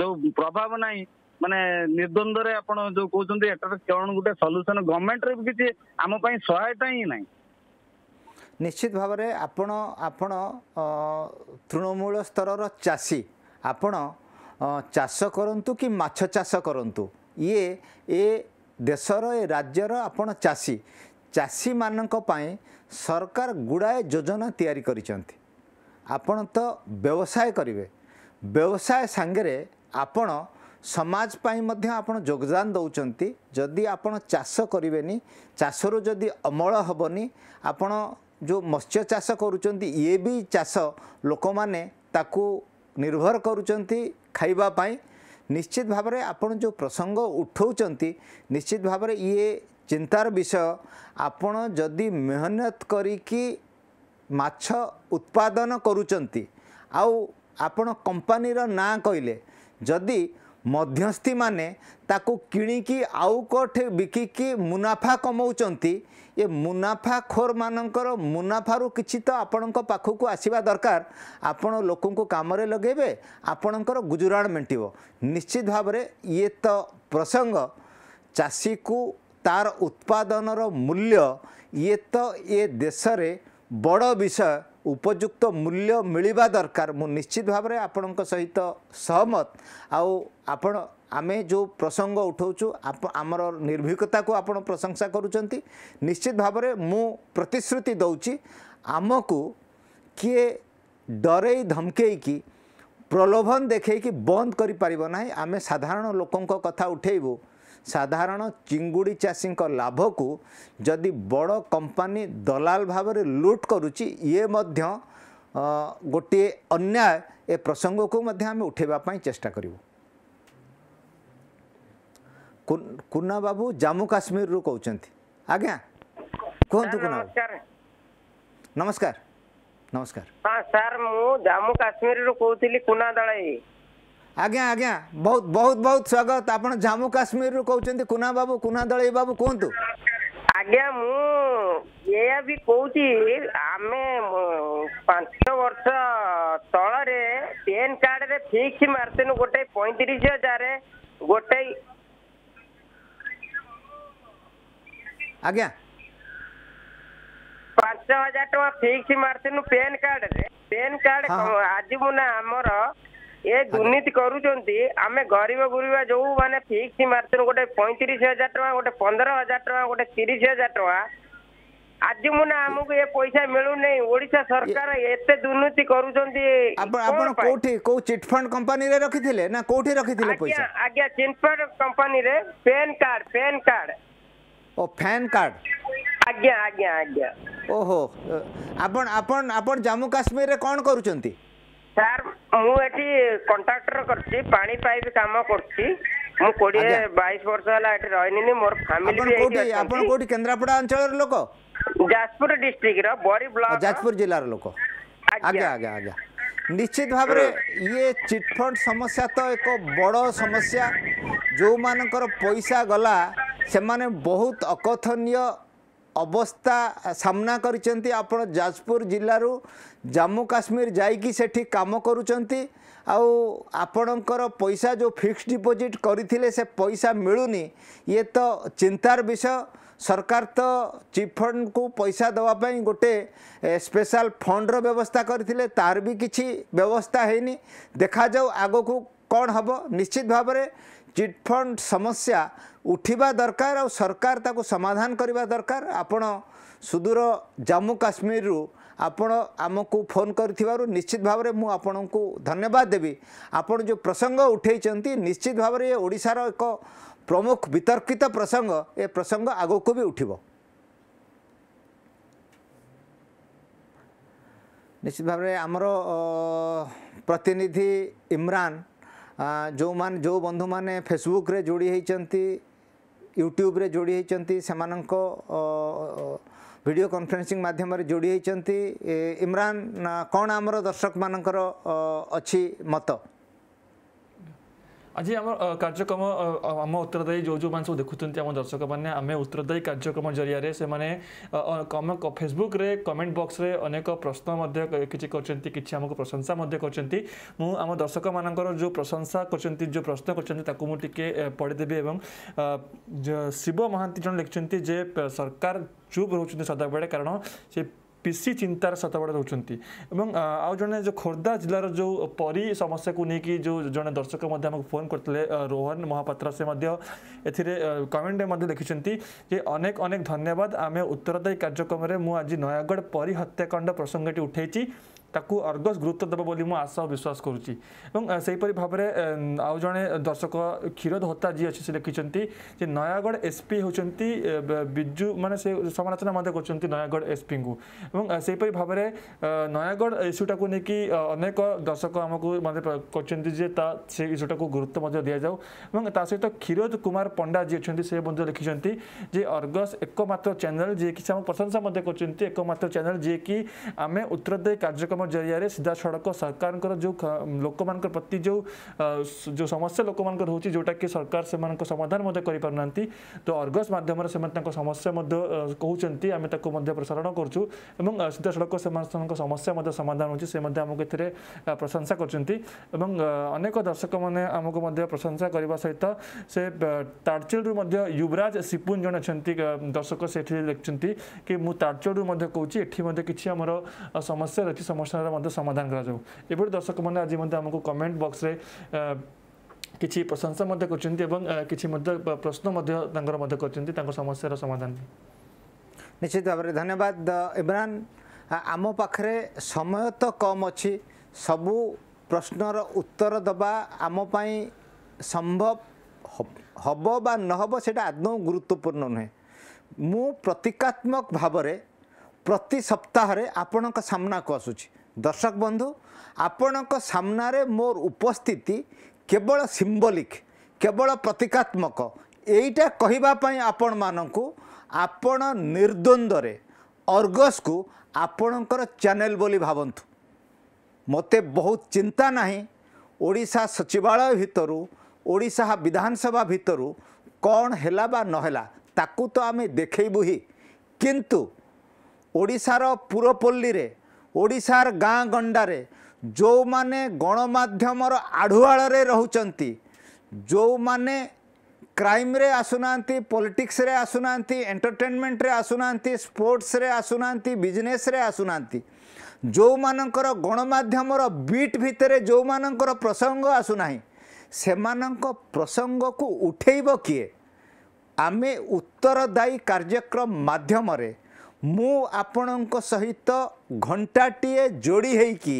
ଯୋଉ ପ୍ରଭାବ ନାହିଁ ମାନେ ନିର୍ଦ୍ଦନ୍ଦରେ ଆପଣ ଯୋଉ କହୁଛନ୍ତି ଏଠାରେ କଣ ଗୋଟେ ସଲ୍ୟୁସନ୍ ଗଭର୍ଣ୍ଣମେଣ୍ଟରେ ବି କିଛି ଆମ ପାଇଁ ସହାୟତା ହିଁ ନାହିଁ ନିଶ୍ଚିତ ଭାବରେ ଆପଣ ଆପଣ ତୃଣମୂଳ ସ୍ତରର ଚାଷୀ ଆପଣ ଚାଷ କରନ୍ତୁ କି ମାଛ ଚାଷ କରନ୍ତୁ ଇଏ ଏ ଦେଶର ଏ ରାଜ୍ୟର ଆପଣ ଚାଷୀ ଚାଷୀମାନଙ୍କ ପାଇଁ ସରକାର ଗୁଡ଼ାଏ ଯୋଜନା ତିଆରି କରିଛନ୍ତି ଆପଣ ତ ବ୍ୟବସାୟ କରିବେ ବ୍ୟବସାୟ ସାଙ୍ଗରେ ଆପଣ ସମାଜ ପାଇଁ ମଧ୍ୟ ଆପଣ ଯୋଗଦାନ ଦେଉଛନ୍ତି ଯଦି ଆପଣ ଚାଷ କରିବେନି ଚାଷରୁ ଯଦି ଅମଳ ହେବନି ଆପଣ ଯେଉଁ ମତ୍ସ୍ୟ ଚାଷ କରୁଛନ୍ତି ଇଏ ବି ଚାଷ ଲୋକମାନେ ତାକୁ ନିର୍ଭର କରୁଛନ୍ତି ଖାଇବା ପାଇଁ ନିଶ୍ଚିତ ଭାବରେ ଆପଣ ଯେଉଁ ପ୍ରସଙ୍ଗ ଉଠାଉଛନ୍ତି ନିଶ୍ଚିତ ଭାବରେ ଇଏ ଚିନ୍ତାର ବିଷୟ ଆପଣ ଯଦି ମେହନତ କରିକି ମାଛ ଉତ୍ପାଦନ କରୁଛନ୍ତି ଆଉ ଆପଣ କମ୍ପାନୀର ନାଁ କହିଲେ ଯଦି ମଧ୍ୟସ୍ଥିମାନେ ତାକୁ କିଣିକି ଆଉ କେଉଁଠି ବିକିକି ମୁନାଫା କମାଉଛନ୍ତି ଏ ମୁନାଫାଖୋରମାନଙ୍କର ମୁନାଫାରୁ କିଛି ତ ଆପଣଙ୍କ ପାଖକୁ ଆସିବା ଦରକାର ଆପଣ ଲୋକଙ୍କୁ କାମରେ ଲଗେଇବେ ଆପଣଙ୍କର ଗୁଜୁରାଣ ମେଣ୍ଟିବ ନିଶ୍ଚିତ ଭାବରେ ଇଏ ତ ପ୍ରସଙ୍ଗ ଚାଷୀକୁ तार उत्पादन र मूल्य इत देश देशले बड विषय उपयुक्त मूल्य मिला दरकार मु निश्चित भावी सहित सहमत आपण आउँदै जो प्रसंग प्रसङ्ग उठाउछु निर्भीकता को आउन प्रशंसा गरुन्छ निश्चित भावना म प्रतिश्रुति देउ आमकु कि डरै धम्कैक प्रलोभन देखैक बन्द गरिपार नै आमे साधारण लोक कथा उठैबु ସାଧାରଣ ଚିଙ୍ଗୁଡ଼ି ଚାଷୀଙ୍କ ଲାଭକୁ ଯଦି ବଡ଼ କମ୍ପାନୀ ଦଲାଲ ଭାବରେ ଲୁଟ୍ କରୁଛି ଇଏ ମଧ୍ୟ ଗୋଟିଏ ଅନ୍ୟାୟ ଏ ପ୍ରସଙ୍ଗକୁ ମଧ୍ୟ ଆମେ ଉଠାଇବା ପାଇଁ ଚେଷ୍ଟା କରିବୁ କୁନା ବାବୁ ଜାମ୍ମୁ କାଶ୍ମୀରରୁ କହୁଛନ୍ତି ଆଜ୍ଞା କୁହନ୍ତୁ କୁନା ନମସ୍କାର ନମସ୍କାର ହଁ ସାର୍ ମୁଁ ଜାମ୍ମୁ କାଶ୍ମୀରରୁ କହୁଥିଲି କୁନା ଦଳାଇ ଆଜ୍ଞା ଆଜ୍ଞା ବହୁତ ବହୁତ ବହୁତ ସ୍ୱାଗତ ଆପଣ ଜାମ୍ମୁ କାଶ୍ମୀରରୁ କହୁଛନ୍ତି କୁନା ବାବୁ କୁନା ଦଳେଇ ବାବୁ କୁହନ୍ତୁ ଆଜ୍ଞା ମୁଁ ଏଇଆ ବି କହୁଛି ଆମେ ପାଞ୍ଚ ବର୍ଷ ତଳରେ ପେନ୍ କାର୍ଡରେ ଫିକ୍ସ ମାରିଥିଲୁ ଗୋଟେ ପଇଁତିରିଶ ହଜାର ଗୋଟେ ଆଜ୍ଞା ପାଞ୍ଚ ହଜାର ଟଙ୍କା ଫିକ୍ସ ମାରିଥିଲୁ ପେନ୍ କାର୍ଡରେ ପେନ୍ କାର୍ଡ ଆଜି ମୁଁ ନା ଆମର ଏ ଦୁର୍ନୀତି କରୁଛନ୍ତି ଆମେ ଗରିବ ଯୋଉ ମାନେ ଫିକ୍ସ ମାରୁଛନ୍ତି ଗୋଟେ ପଇଁତିରିଶ ହଜାର ଟଙ୍କା ଗୋଟେ ପନ୍ଦର ହଜାର ଟଙ୍କା ଗୋଟେ ତିରିଶ ହଜାର ଟଙ୍କା ଆଜି ମୁଁ ନା ଆମକୁ ଏ ପଇସା ମିଳୁନି ଓଡ଼ିଶା ସରକାର ଏତେ ଦୁର୍ନୀତି କରୁଛନ୍ତି ଆପଣ କୋଉଠି କୋଉ ଚିଟଫଣ୍ଡ କମ୍ପାନୀରେ ରଖିଥିଲେ ନା କୋଉଠି ରଖିଥିଲେ ପଇସା ଆଜ୍ଞା ଚିଟଫଣ୍ଡ କମ୍ପାନୀରେ ପେନ୍ କାର୍ଡ ପେନ୍ କାର୍ଡ ଓ ଫ୍ୟାନ୍ କାର୍ଡ ଆଜ୍ଞା ଆଜ୍ଞା ଆଜ୍ଞା ଓହୋ ଆପଣ ଆପଣ ଆପଣ ଜାମ୍ମୁ କାଶ୍ମୀରରେ କ'ଣ କରୁଛନ୍ତି ସାର୍ ମୁଁ ଏଠି କଣ୍ଟ୍ରାକ୍ଟର କରିଛି ପାଣି ପାଇପ୍ କାମ କରୁଛି ମୁଁ କୋଡ଼ିଏ ବାଇଶ ବର୍ଷ ହେଲା ଏଠି ରହିନି ମୋର ଫ୍ୟାମିଲି ଆପଣ କୋଉଠି କେନ୍ଦ୍ରାପଡ଼ା ଅଞ୍ଚଳର ଲୋକ ଯାଜପୁର ଡିଷ୍ଟ୍ରିକ୍ଟର ବରି ବ୍ଲକ ଯାଜପୁର ଜିଲ୍ଲାର ଲୋକ ଆଜ୍ଞା ଆଜ୍ଞା ଆଜ୍ଞା ନିଶ୍ଚିତ ଭାବରେ ଇଏ ଚିଟ୍ଫଣ୍ଡ ସମସ୍ୟା ତ ଏକ ବଡ଼ ସମସ୍ୟା ଯେଉଁମାନଙ୍କର ପଇସା ଗଲା ସେମାନେ ବହୁତ ଅକଥନୀୟ ଅବସ୍ଥା ସାମ୍ନା କରିଛନ୍ତି ଆପଣ ଯାଜପୁର ଜିଲ୍ଲାରୁ ଜାମ୍ମୁ କାଶ୍ମୀର ଯାଇକି ସେଠି କାମ କରୁଛନ୍ତି ଆଉ ଆପଣଙ୍କର ପଇସା ଯେଉଁ ଫିକ୍ସ ଡିପୋଜିଟ୍ କରିଥିଲେ ସେ ପଇସା ମିଳୁନି ଇଏ ତ ଚିନ୍ତାର ବିଷୟ ସରକାର ତ ଚିଟ୍ଫଣ୍ଡକୁ ପଇସା ଦେବା ପାଇଁ ଗୋଟେ ସ୍ପେଶାଲ ଫଣ୍ଡର ବ୍ୟବସ୍ଥା କରିଥିଲେ ତାର ବି କିଛି ବ୍ୟବସ୍ଥା ହେଇନି ଦେଖାଯାଉ ଆଗକୁ କ'ଣ ହେବ ନିଶ୍ଚିତ ଭାବରେ ଚିଟ୍ଫଣ୍ଡ ସମସ୍ୟା ଉଠିବା ଦରକାର ଆଉ ସରକାର ତାକୁ ସମାଧାନ କରିବା ଦରକାର ଆପଣ ସୁଦୂର ଜାମ୍ମୁ କାଶ୍ମୀରରୁ ଆପଣ ଆମକୁ ଫୋନ୍ କରିଥିବାରୁ ନିଶ୍ଚିତ ଭାବରେ ମୁଁ ଆପଣଙ୍କୁ ଧନ୍ୟବାଦ ଦେବି ଆପଣ ଯେଉଁ ପ୍ରସଙ୍ଗ ଉଠାଇଛନ୍ତି ନିଶ୍ଚିତ ଭାବରେ ଏ ଓଡ଼ିଶାର ଏକ ପ୍ରମୁଖ ବିତର୍କିତ ପ୍ରସଙ୍ଗ ଏ ପ୍ରସଙ୍ଗ ଆଗକୁ ବି ଉଠିବ ନିଶ୍ଚିତ ଭାବରେ ଆମର ପ୍ରତିନିଧି ଇମ୍ରାନ୍ ଯେଉଁମାନେ ଯେଉଁ ବନ୍ଧୁମାନେ ଫେସବୁକ୍ରେ ଯୋଡ଼ି ହୋଇଛନ୍ତି ୟୁଟ୍ୟୁବ୍ରେ ଯୋଡ଼ି ହୋଇଛନ୍ତି ସେମାନଙ୍କ ଭିଡ଼ିଓ କନଫରେନ୍ସିଂ ମାଧ୍ୟମରେ ଯୋଡ଼ି ହୋଇଛନ୍ତି ଇମ୍ରାନ କ'ଣ ଆମର ଦର୍ଶକମାନଙ୍କର ଅଛି ମତ आज आम कार्यक्रम आम उत्तरदायी जो जो मैं सब देखुंत आम दर्शक मैंने आम उत्तरदायी कार्यक्रम जरिया से मैंने फेसबुक रे कमेंट बॉक्स रे अनेक प्रश्न किसी करम को प्रशंसा कर दर्शक मान जो प्रशंसा कर जो प्रश्न करके पढ़ीदेवी एवं शिव महांती जो लिखिं सरकार चुप रोच सदा बड़े कारण से ପିସି ଚିନ୍ତାର ଶତକଡ଼ା ରହୁଛନ୍ତି ଏବଂ ଆଉ ଜଣେ ଯେଉଁ ଖୋର୍ଦ୍ଧା ଜିଲ୍ଲାର ଯେଉଁ ପରୀ ସମସ୍ୟାକୁ ନେଇକି ଯେଉଁ ଜଣେ ଦର୍ଶକ ମଧ୍ୟ ଆମକୁ ଫୋନ୍ କରିଥିଲେ ରୋହନ ମହାପାତ୍ର ସେ ମଧ୍ୟ ଏଥିରେ କମେଣ୍ଟରେ ମଧ୍ୟ ଲେଖିଛନ୍ତି ଯେ ଅନେକ ଅନେକ ଧନ୍ୟବାଦ ଆମେ ଉତ୍ତରଦାୟୀ କାର୍ଯ୍ୟକ୍ରମରେ ମୁଁ ଆଜି ନୟାଗଡ଼ ପରୀ ହତ୍ୟାକାଣ୍ଡ ପ୍ରସଙ୍ଗଟି ଉଠାଇଛି ତାକୁ ଅର୍ଗସ୍ ଗୁରୁତ୍ୱ ଦେବ ବୋଲି ମୁଁ ଆଶା ଓ ବିଶ୍ୱାସ କରୁଛି ଏବଂ ସେହିପରି ଭାବରେ ଆଉ ଜଣେ ଦର୍ଶକ କ୍ଷୀର ଧୋତା ଯିଏ ଅଛି ସେ ଲେଖିଛନ୍ତି ଯେ ନୟାଗଡ଼ ଏସ୍ପି ହେଉଛନ୍ତି ବିଜୁ ମାନେ ସେ ସମାଲୋଚନା ମଧ୍ୟ କରୁଛନ୍ତି ନୟାଗଡ଼ ଏସ୍ପିଙ୍କୁ ଏବଂ ସେହିପରି ଭାବରେ ନୟାଗଡ଼ ଇସ୍ୟୁଟାକୁ ନେଇକି ଅନେକ ଦର୍ଶକ ଆମକୁ ମଧ୍ୟ କରିଛନ୍ତି ଯେ ତା ସେ ଇସ୍ୟୁଟାକୁ ଗୁରୁତ୍ୱ ମଧ୍ୟ ଦିଆଯାଉ ଏବଂ ତା ସହିତ କ୍ଷୀରୋଜ କୁମାର ପଣ୍ଡା ଯିଏ ଅଛନ୍ତି ସେ ମଧ୍ୟ ଲେଖିଛନ୍ତି ଯେ ଅର୍ଗସ୍ ଏକମାତ୍ର ଚ୍ୟାନେଲ୍ ଯିଏକି ସେ ଆମ ପ୍ରଶଂସା ମଧ୍ୟ କରୁଛନ୍ତି ଏକମାତ୍ର ଚ୍ୟାନେଲ୍ ଯିଏକି ଆମେ ଉତ୍ତରଦାୟୀ କାର୍ଯ୍ୟକ୍ରମ जरिया सीधा सड़क सरकार जो लोक प्रति जो जो समस्या लोक रोचे जोटा कि सरकार से समाधान तो अर्गस मध्यम से समस्या कहते आम प्रसारण कर सीधा सड़क से समस्या समाधान होमको ये प्रशंसा करनेक दर्शक मैंने आमको प्रशंसा करने सहित से ताड़चेलू युवराज सिपुन जन अच्छा दर्शक से लिखिं कि मुझे ताड़चेलू कौच ये समस्या रही समस्या ପ୍ରଶ୍ନର ମଧ୍ୟ ସମାଧାନ କରାଯାଉ ଏପରି ଦର୍ଶକମାନେ ଆଜି ମଧ୍ୟ ଆମକୁ କମେଣ୍ଟ ବକ୍ସରେ କିଛି ପ୍ରଶଂସା ମଧ୍ୟ କରୁଛନ୍ତି ଏବଂ କିଛି ମଧ୍ୟ ପ୍ରଶ୍ନ ମଧ୍ୟ ତାଙ୍କର ମଧ୍ୟ କରିଛନ୍ତି ତାଙ୍କ ସମସ୍ୟାର ସମାଧାନ ନିଶ୍ଚିତ ଭାବରେ ଧନ୍ୟବାଦ ଇମ୍ରାନ ଆମ ପାଖରେ ସମୟ ତ କମ୍ ଅଛି ସବୁ ପ୍ରଶ୍ନର ଉତ୍ତର ଦେବା ଆମ ପାଇଁ ସମ୍ଭବ ହେବ ବା ନ ହେବ ସେଇଟା ଆଦୌ ଗୁରୁତ୍ୱପୂର୍ଣ୍ଣ ନୁହେଁ ମୁଁ ପ୍ରତୀକାତ୍ମକ ଭାବରେ ପ୍ରତି ସପ୍ତାହରେ ଆପଣଙ୍କ ସାମ୍ନାକୁ ଆସୁଛି ଦର୍ଶକ ବନ୍ଧୁ ଆପଣଙ୍କ ସାମ୍ନାରେ ମୋର ଉପସ୍ଥିତି କେବଳ ସିମ୍ବଲିକ୍ କେବଳ ପ୍ରତୀକାତ୍ମକ ଏଇଟା କହିବା ପାଇଁ ଆପଣମାନଙ୍କୁ ଆପଣ ନିର୍ଦ୍ୱନ୍ଦ୍ୱରେ ଅର୍ଗସ୍କୁ ଆପଣଙ୍କର ଚ୍ୟାନେଲ ବୋଲି ଭାବନ୍ତୁ ମୋତେ ବହୁତ ଚିନ୍ତା ନାହିଁ ଓଡ଼ିଶା ସଚିବାଳୟ ଭିତରୁ ଓଡ଼ିଶା ବିଧାନସଭା ଭିତରୁ କ'ଣ ହେଲା ବା ନହେଲା ତାକୁ ତ ଆମେ ଦେଖେଇବୁ ହିଁ କିନ୍ତୁ ଓଡ଼ିଶାର ପୁରପଲ୍ଲୀରେ ଓଡ଼ିଶାର ଗାଁ ଗଣ୍ଡାରେ ଯେଉଁମାନେ ଗଣମାଧ୍ୟମର ଆଢ଼ୁଆଳରେ ରହୁଛନ୍ତି ଯେଉଁମାନେ କ୍ରାଇମରେ ଆସୁନାହାନ୍ତି ପଲିଟିକ୍ସରେ ଆସୁନାହାନ୍ତି ଏଣ୍ଟରଟେନମେଣ୍ଟରେ ଆସୁନାହାନ୍ତି ସ୍ପୋର୍ଟସରେ ଆସୁନାହାନ୍ତି ବିଜନେସରେ ଆସୁନାହାନ୍ତି ଯେଉଁମାନଙ୍କର ଗଣମାଧ୍ୟମର ବିଟ୍ ଭିତରେ ଯେଉଁମାନଙ୍କର ପ୍ରସଙ୍ଗ ଆସୁନାହିଁ ସେମାନଙ୍କ ପ୍ରସଙ୍ଗକୁ ଉଠେଇବ କିଏ ଆମେ ଉତ୍ତରଦାୟୀ କାର୍ଯ୍ୟକ୍ରମ ମାଧ୍ୟମରେ ମୁଁ ଆପଣଙ୍କ ସହିତ ଘଣ୍ଟାଟିଏ ଯୋଡ଼ି ହେଇକି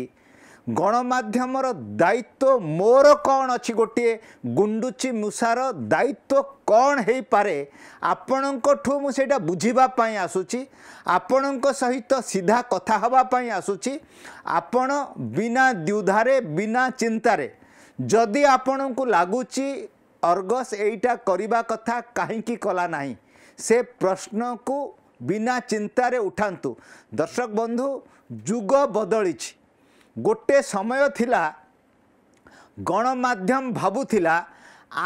ଗଣମାଧ୍ୟମର ଦାୟିତ୍ୱ ମୋର କ'ଣ ଅଛି ଗୋଟିଏ ଗୁଣ୍ଡୁଚି ମୂଷାର ଦାୟିତ୍ୱ କ'ଣ ହେଇପାରେ ଆପଣଙ୍କଠୁ ମୁଁ ସେଇଟା ବୁଝିବା ପାଇଁ ଆସୁଛି ଆପଣଙ୍କ ସହିତ ସିଧା କଥା ହେବା ପାଇଁ ଆସୁଛି ଆପଣ ବିନା ଦ୍ୱିଧାରେ ବିନା ଚିନ୍ତାରେ ଯଦି ଆପଣଙ୍କୁ ଲାଗୁଛି ଅର୍ଗସ୍ ଏଇଟା କରିବା କଥା କାହିଁକି କଲା ନାହିଁ ସେ ପ୍ରଶ୍ନକୁ ବିନା ଚିନ୍ତାରେ ଉଠାନ୍ତୁ ଦର୍ଶକ ବନ୍ଧୁ ଯୁଗ ବଦଳିଛି ଗୋଟେ ସମୟ ଥିଲା ଗଣମାଧ୍ୟମ ଭାବୁଥିଲା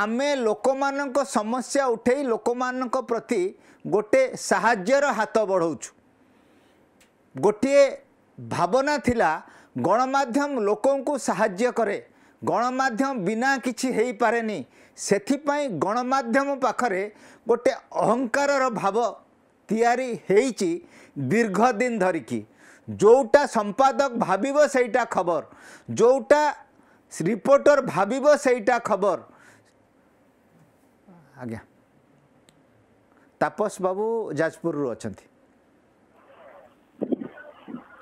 ଆମେ ଲୋକମାନଙ୍କ ସମସ୍ୟା ଉଠାଇ ଲୋକମାନଙ୍କ ପ୍ରତି ଗୋଟେ ସାହାଯ୍ୟର ହାତ ବଢ଼ଉଛୁ ଗୋଟିଏ ଭାବନା ଥିଲା ଗଣମାଧ୍ୟମ ଲୋକଙ୍କୁ ସାହାଯ୍ୟ କରେ ଗଣମାଧ୍ୟମ ବିନା କିଛି ହେଇପାରେନି ସେଥିପାଇଁ ଗଣମାଧ୍ୟମ ପାଖରେ ଗୋଟେ ଅହଙ୍କାରର ଭାବ तैयारी दीर्घ दिन धरिकी जोटा संपादक भाव से खबर जोटा रिपोर्टर भाव से खबर आज्ञा तापस बाबू जाजपुर अच्छा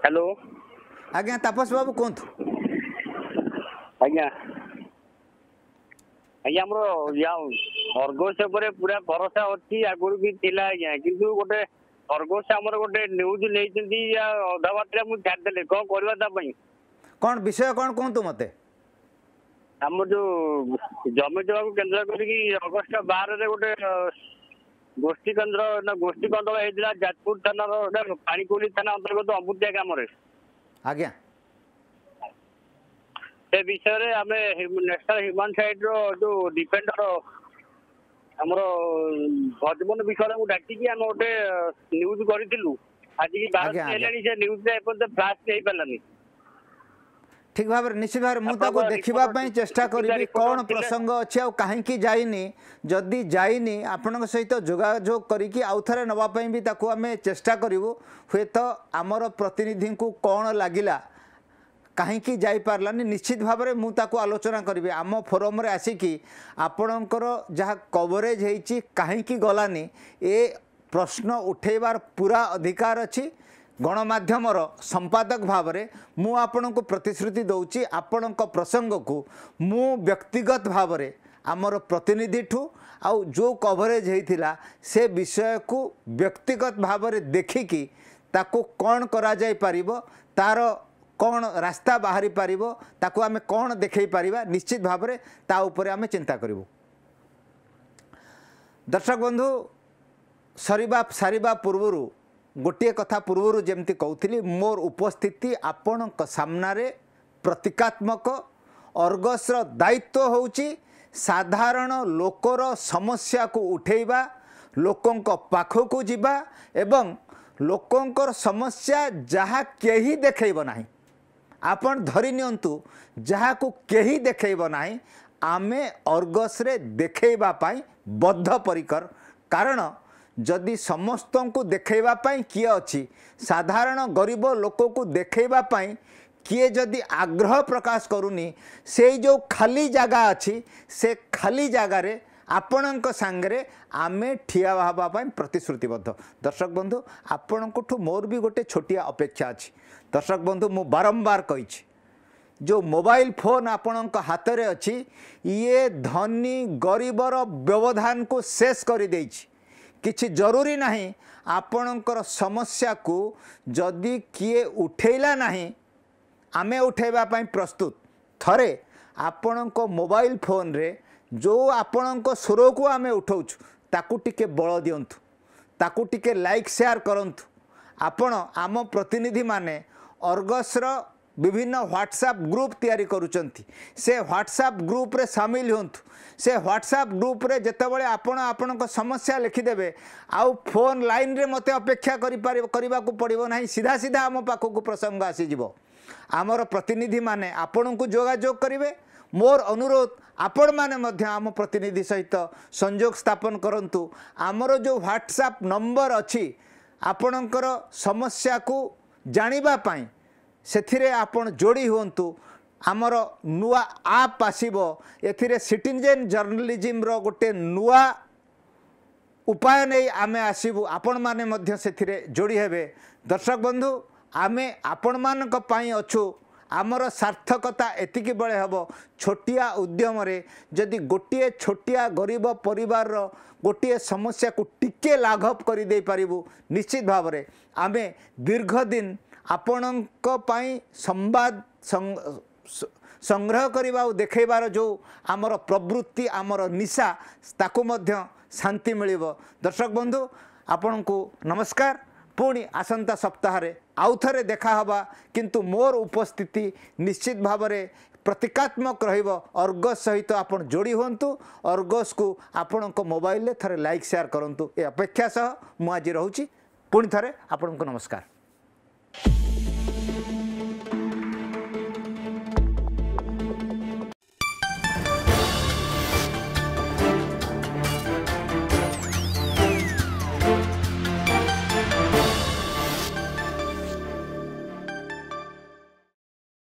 हेलो आज्ञा तापस बाबू कहतु आज्ञा आज्ञा খরগোশ ଉପରେ ପୁରା ଭରସା ଅଛି ଆଗରୁ ବି ଥିଲା ଆଜ୍ଞା କିନ୍ତୁ ଗୋଟେ ଖରଗୋଶ ଆମର ଗୋଟେ ନ୍ୟୁଜ୍ ନେଇଛନ୍ତି ଅଧା ବାଟରେ ମୁଁ ଛାଡ଼ିଦେଲେ କ'ଣ କରିବା ତା ପାଇଁ କ'ଣ ବିଷୟ କ'ଣ କୁହନ୍ତୁ ମୋତେ ଆମ ଯୋଉ ଜମି ଦେବାକୁ କେନ୍ଦ୍ର କରିକି ଅଗଷ୍ଟ ବାରରେ ଗୋଟେ ଗୋଷ୍ଠୀ କେନ୍ଦ୍ର ନା ଗୋଷ୍ଠୀ କନ୍ଦଳ ହେଇଥିଲା ଯାଜପୁର ଥାନାର ପାଣିକୋଇଲି ଥାନା ଅନ୍ତର୍ଗତ ଅମୃତିଆ ଗ୍ରାମରେ ଆଜ୍ଞା ସେ ବିଷୟରେ ଆମେ ନ୍ୟାସନାଲ ହ୍ୟୁମାନ ସାଇଟ୍ର ଯୋଉ ଡିଫେଣ୍ଡର ଆମର ଭଜବନ ବିଷୟରେ ମୁଁ ଡାକିକି ଆମେ ଗୋଟେ ନ୍ୟୁଜ କରିଥିଲୁ ଆଜିକି ବାର ହେଲାଣି ସେ ନ୍ୟୁଜରେ ଏପର୍ଯ୍ୟନ୍ତ ଫ୍ଲାସ ହେଇପାରିଲାନି ଠିକ ଭାବରେ ନିଶ୍ଚିତ ଭାବରେ ମୁଁ ତାକୁ ଦେଖିବା ପାଇଁ ଚେଷ୍ଟା କରିବି କ'ଣ ପ୍ରସଙ୍ଗ ଅଛି ଆଉ କାହିଁକି ଯାଇନି ଯଦି ଯାଇନି ଆପଣଙ୍କ ସହିତ ଯୋଗାଯୋଗ କରିକି ଆଉ ଥରେ ନେବା ପାଇଁ ବି ତାକୁ ଆମେ ଚେଷ୍ଟା କରିବୁ ହୁଏତ ଆମର ପ୍ରତିନିଧିଙ୍କୁ କ'ଣ ଲାଗିଲା କାହିଁକି ଯାଇପାରିଲାନି ନିଶ୍ଚିତ ଭାବରେ ମୁଁ ତାକୁ ଆଲୋଚନା କରିବି ଆମ ଫୋରମ୍ରେ ଆସିକି ଆପଣଙ୍କର ଯାହା କଭରେଜ୍ ହେଇଛି କାହିଁକି ଗଲାନି ଏ ପ୍ରଶ୍ନ ଉଠାଇବାର ପୁରା ଅଧିକାର ଅଛି ଗଣମାଧ୍ୟମର ସମ୍ପାଦକ ଭାବରେ ମୁଁ ଆପଣଙ୍କୁ ପ୍ରତିଶ୍ରୁତି ଦେଉଛି ଆପଣଙ୍କ ପ୍ରସଙ୍ଗକୁ ମୁଁ ବ୍ୟକ୍ତିଗତ ଭାବରେ ଆମର ପ୍ରତିନିଧିଠୁ ଆଉ ଯେଉଁ କଭରେଜ୍ ହେଇଥିଲା ସେ ବିଷୟକୁ ବ୍ୟକ୍ତିଗତ ଭାବରେ ଦେଖିକି ତାକୁ କ'ଣ କରାଯାଇପାରିବ ତା'ର କ'ଣ ରାସ୍ତା ବାହାରି ପାରିବ ତାକୁ ଆମେ କ'ଣ ଦେଖାଇ ପାରିବା ନିଶ୍ଚିତ ଭାବରେ ତା ଉପରେ ଆମେ ଚିନ୍ତା କରିବୁ ଦର୍ଶକ ବନ୍ଧୁ ସରିବା ସାରିବା ପୂର୍ବରୁ ଗୋଟିଏ କଥା ପୂର୍ବରୁ ଯେମିତି କହୁଥିଲି ମୋର ଉପସ୍ଥିତି ଆପଣଙ୍କ ସାମ୍ନାରେ ପ୍ରତୀକାତ୍ମକ ଅର୍ଗସର ଦାୟିତ୍ୱ ହେଉଛି ସାଧାରଣ ଲୋକର ସମସ୍ୟାକୁ ଉଠାଇବା ଲୋକଙ୍କ ପାଖକୁ ଯିବା ଏବଂ ଲୋକଙ୍କର ସମସ୍ୟା ଯାହା କେହି ଦେଖାଇବ ନାହିଁ ଆପଣ ଧରି ନିଅନ୍ତୁ ଯାହାକୁ କେହି ଦେଖାଇବ ନାହିଁ ଆମେ ଅର୍ଗସ୍ରେ ଦେଖାଇବା ପାଇଁ ବଦ୍ଧପରିକର କାରଣ ଯଦି ସମସ୍ତଙ୍କୁ ଦେଖାଇବା ପାଇଁ କିଏ ଅଛି ସାଧାରଣ ଗରିବ ଲୋକକୁ ଦେଖାଇବା ପାଇଁ କିଏ ଯଦି ଆଗ୍ରହ ପ୍ରକାଶ କରୁନି ସେଇ ଯେଉଁ ଖାଲି ଜାଗା ଅଛି ସେ ଖାଲି ଜାଗାରେ ଆପଣଙ୍କ ସାଙ୍ଗରେ ଆମେ ଠିଆ ହେବା ପାଇଁ ପ୍ରତିଶ୍ରୁତିବଦ୍ଧ ଦର୍ଶକ ବନ୍ଧୁ ଆପଣଙ୍କଠୁ ମୋର ବି ଗୋଟେ ଛୋଟିଆ ଅପେକ୍ଷା ଅଛି ଦର୍ଶକ ବନ୍ଧୁ ମୁଁ ବାରମ୍ବାର କହିଛି ଯେଉଁ ମୋବାଇଲ ଫୋନ୍ ଆପଣଙ୍କ ହାତରେ ଅଛି ଇଏ ଧନୀ ଗରିବର ବ୍ୟବଧାନକୁ ଶେଷ କରିଦେଇଛି କିଛି ଜରୁରୀ ନାହିଁ ଆପଣଙ୍କର ସମସ୍ୟାକୁ ଯଦି କିଏ ଉଠେଇଲା ନାହିଁ ଆମେ ଉଠେଇବା ପାଇଁ ପ୍ରସ୍ତୁତ ଥରେ ଆପଣଙ୍କ ମୋବାଇଲ ଫୋନ୍ରେ ଯେଉଁ ଆପଣଙ୍କ ସ୍ୱରକୁ ଆମେ ଉଠାଉଛୁ ତାକୁ ଟିକେ ବଳ ଦିଅନ୍ତୁ ତାକୁ ଟିକେ ଲାଇକ୍ ସେୟାର କରନ୍ତୁ ଆପଣ ଆମ ପ୍ରତିନିଧିମାନେ ଅର୍ଗସ୍ର ବିଭିନ୍ନ ହ୍ୱାଟ୍ସଆପ୍ ଗ୍ରୁପ୍ ତିଆରି କରୁଛନ୍ତି ସେ ହ୍ୱାଟ୍ସଆପ୍ ଗ୍ରୁପ୍ରେ ସାମିଲ ହୁଅନ୍ତୁ ସେ ହ୍ୱାଟ୍ସଆପ୍ ଗ୍ରୁପ୍ରେ ଯେତେବେଳେ ଆପଣ ଆପଣଙ୍କ ସମସ୍ୟା ଲେଖିଦେବେ ଆଉ ଫୋନ୍ ଲାଇନ୍ରେ ମୋତେ ଅପେକ୍ଷା କରିପାରିବ କରିବାକୁ ପଡ଼ିବ ନାହିଁ ସିଧା ସିଧା ଆମ ପାଖକୁ ପ୍ରସଙ୍ଗ ଆସିଯିବ ଆମର ପ୍ରତିନିଧିମାନେ ଆପଣଙ୍କୁ ଯୋଗାଯୋଗ କରିବେ ମୋର ଅନୁରୋଧ ଆପଣମାନେ ମଧ୍ୟ ଆମ ପ୍ରତିନିଧି ସହିତ ସଂଯୋଗ ସ୍ଥାପନ କରନ୍ତୁ ଆମର ଯେଉଁ ହ୍ୱାଟ୍ସଆପ୍ ନମ୍ବର ଅଛି ଆପଣଙ୍କର ସମସ୍ୟାକୁ ଜାଣିବା ପାଇଁ ସେଥିରେ ଆପଣ ଯୋଡ଼ି ହୁଅନ୍ତୁ ଆମର ନୂଆ ଆପ୍ ଆସିବ ଏଥିରେ ସିଟିଜେନ୍ ଜର୍ଣ୍ଣାଲିଜିମ୍ର ଗୋଟେ ନୂଆ ଉପାୟ ନେଇ ଆମେ ଆସିବୁ ଆପଣମାନେ ମଧ୍ୟ ସେଥିରେ ଯୋଡ଼ି ହେବେ ଦର୍ଶକ ବନ୍ଧୁ ଆମେ ଆପଣମାନଙ୍କ ପାଇଁ ଅଛୁ ଆମର ସାର୍ଥକତା ଏତିକି ବେଳେ ହେବ ଛୋଟିଆ ଉଦ୍ୟମରେ ଯଦି ଗୋଟିଏ ଛୋଟିଆ ଗରିବ ପରିବାରର ଗୋଟିଏ ସମସ୍ୟାକୁ ଟିକିଏ ଲାଘବ କରିଦେଇପାରିବୁ ନିଶ୍ଚିତ ଭାବରେ ଆମେ ଦୀର୍ଘଦିନ ଆପଣଙ୍କ ପାଇଁ ସମ୍ବାଦ ସଂଗ୍ରହ କରିବା ଆଉ ଦେଖେଇବାର ଯେଉଁ ଆମର ପ୍ରବୃତ୍ତି ଆମର ନିଶା ତାକୁ ମଧ୍ୟ ଶାନ୍ତି ମିଳିବ ଦର୍ଶକ ବନ୍ଧୁ ଆପଣଙ୍କୁ ନମସ୍କାର ପୁଣି ଆସନ୍ତା ସପ୍ତାହରେ ଆଉ ଥରେ ଦେଖାହେବା କିନ୍ତୁ ମୋର ଉପସ୍ଥିତି ନିଶ୍ଚିତ ଭାବରେ ପ୍ରତୀକାତ୍ମକ ରହିବ ଅର୍ଗସ୍ ସହିତ ଆପଣ ଯୋଡ଼ି ହୁଅନ୍ତୁ ଅର୍ଗସ୍କୁ ଆପଣଙ୍କ ମୋବାଇଲରେ ଥରେ ଲାଇକ୍ ସେୟାର କରନ୍ତୁ ଏ ଅପେକ୍ଷା ସହ ମୁଁ ଆଜି ରହୁଛି ପୁଣି ଥରେ ଆପଣଙ୍କୁ ନମସ୍କାର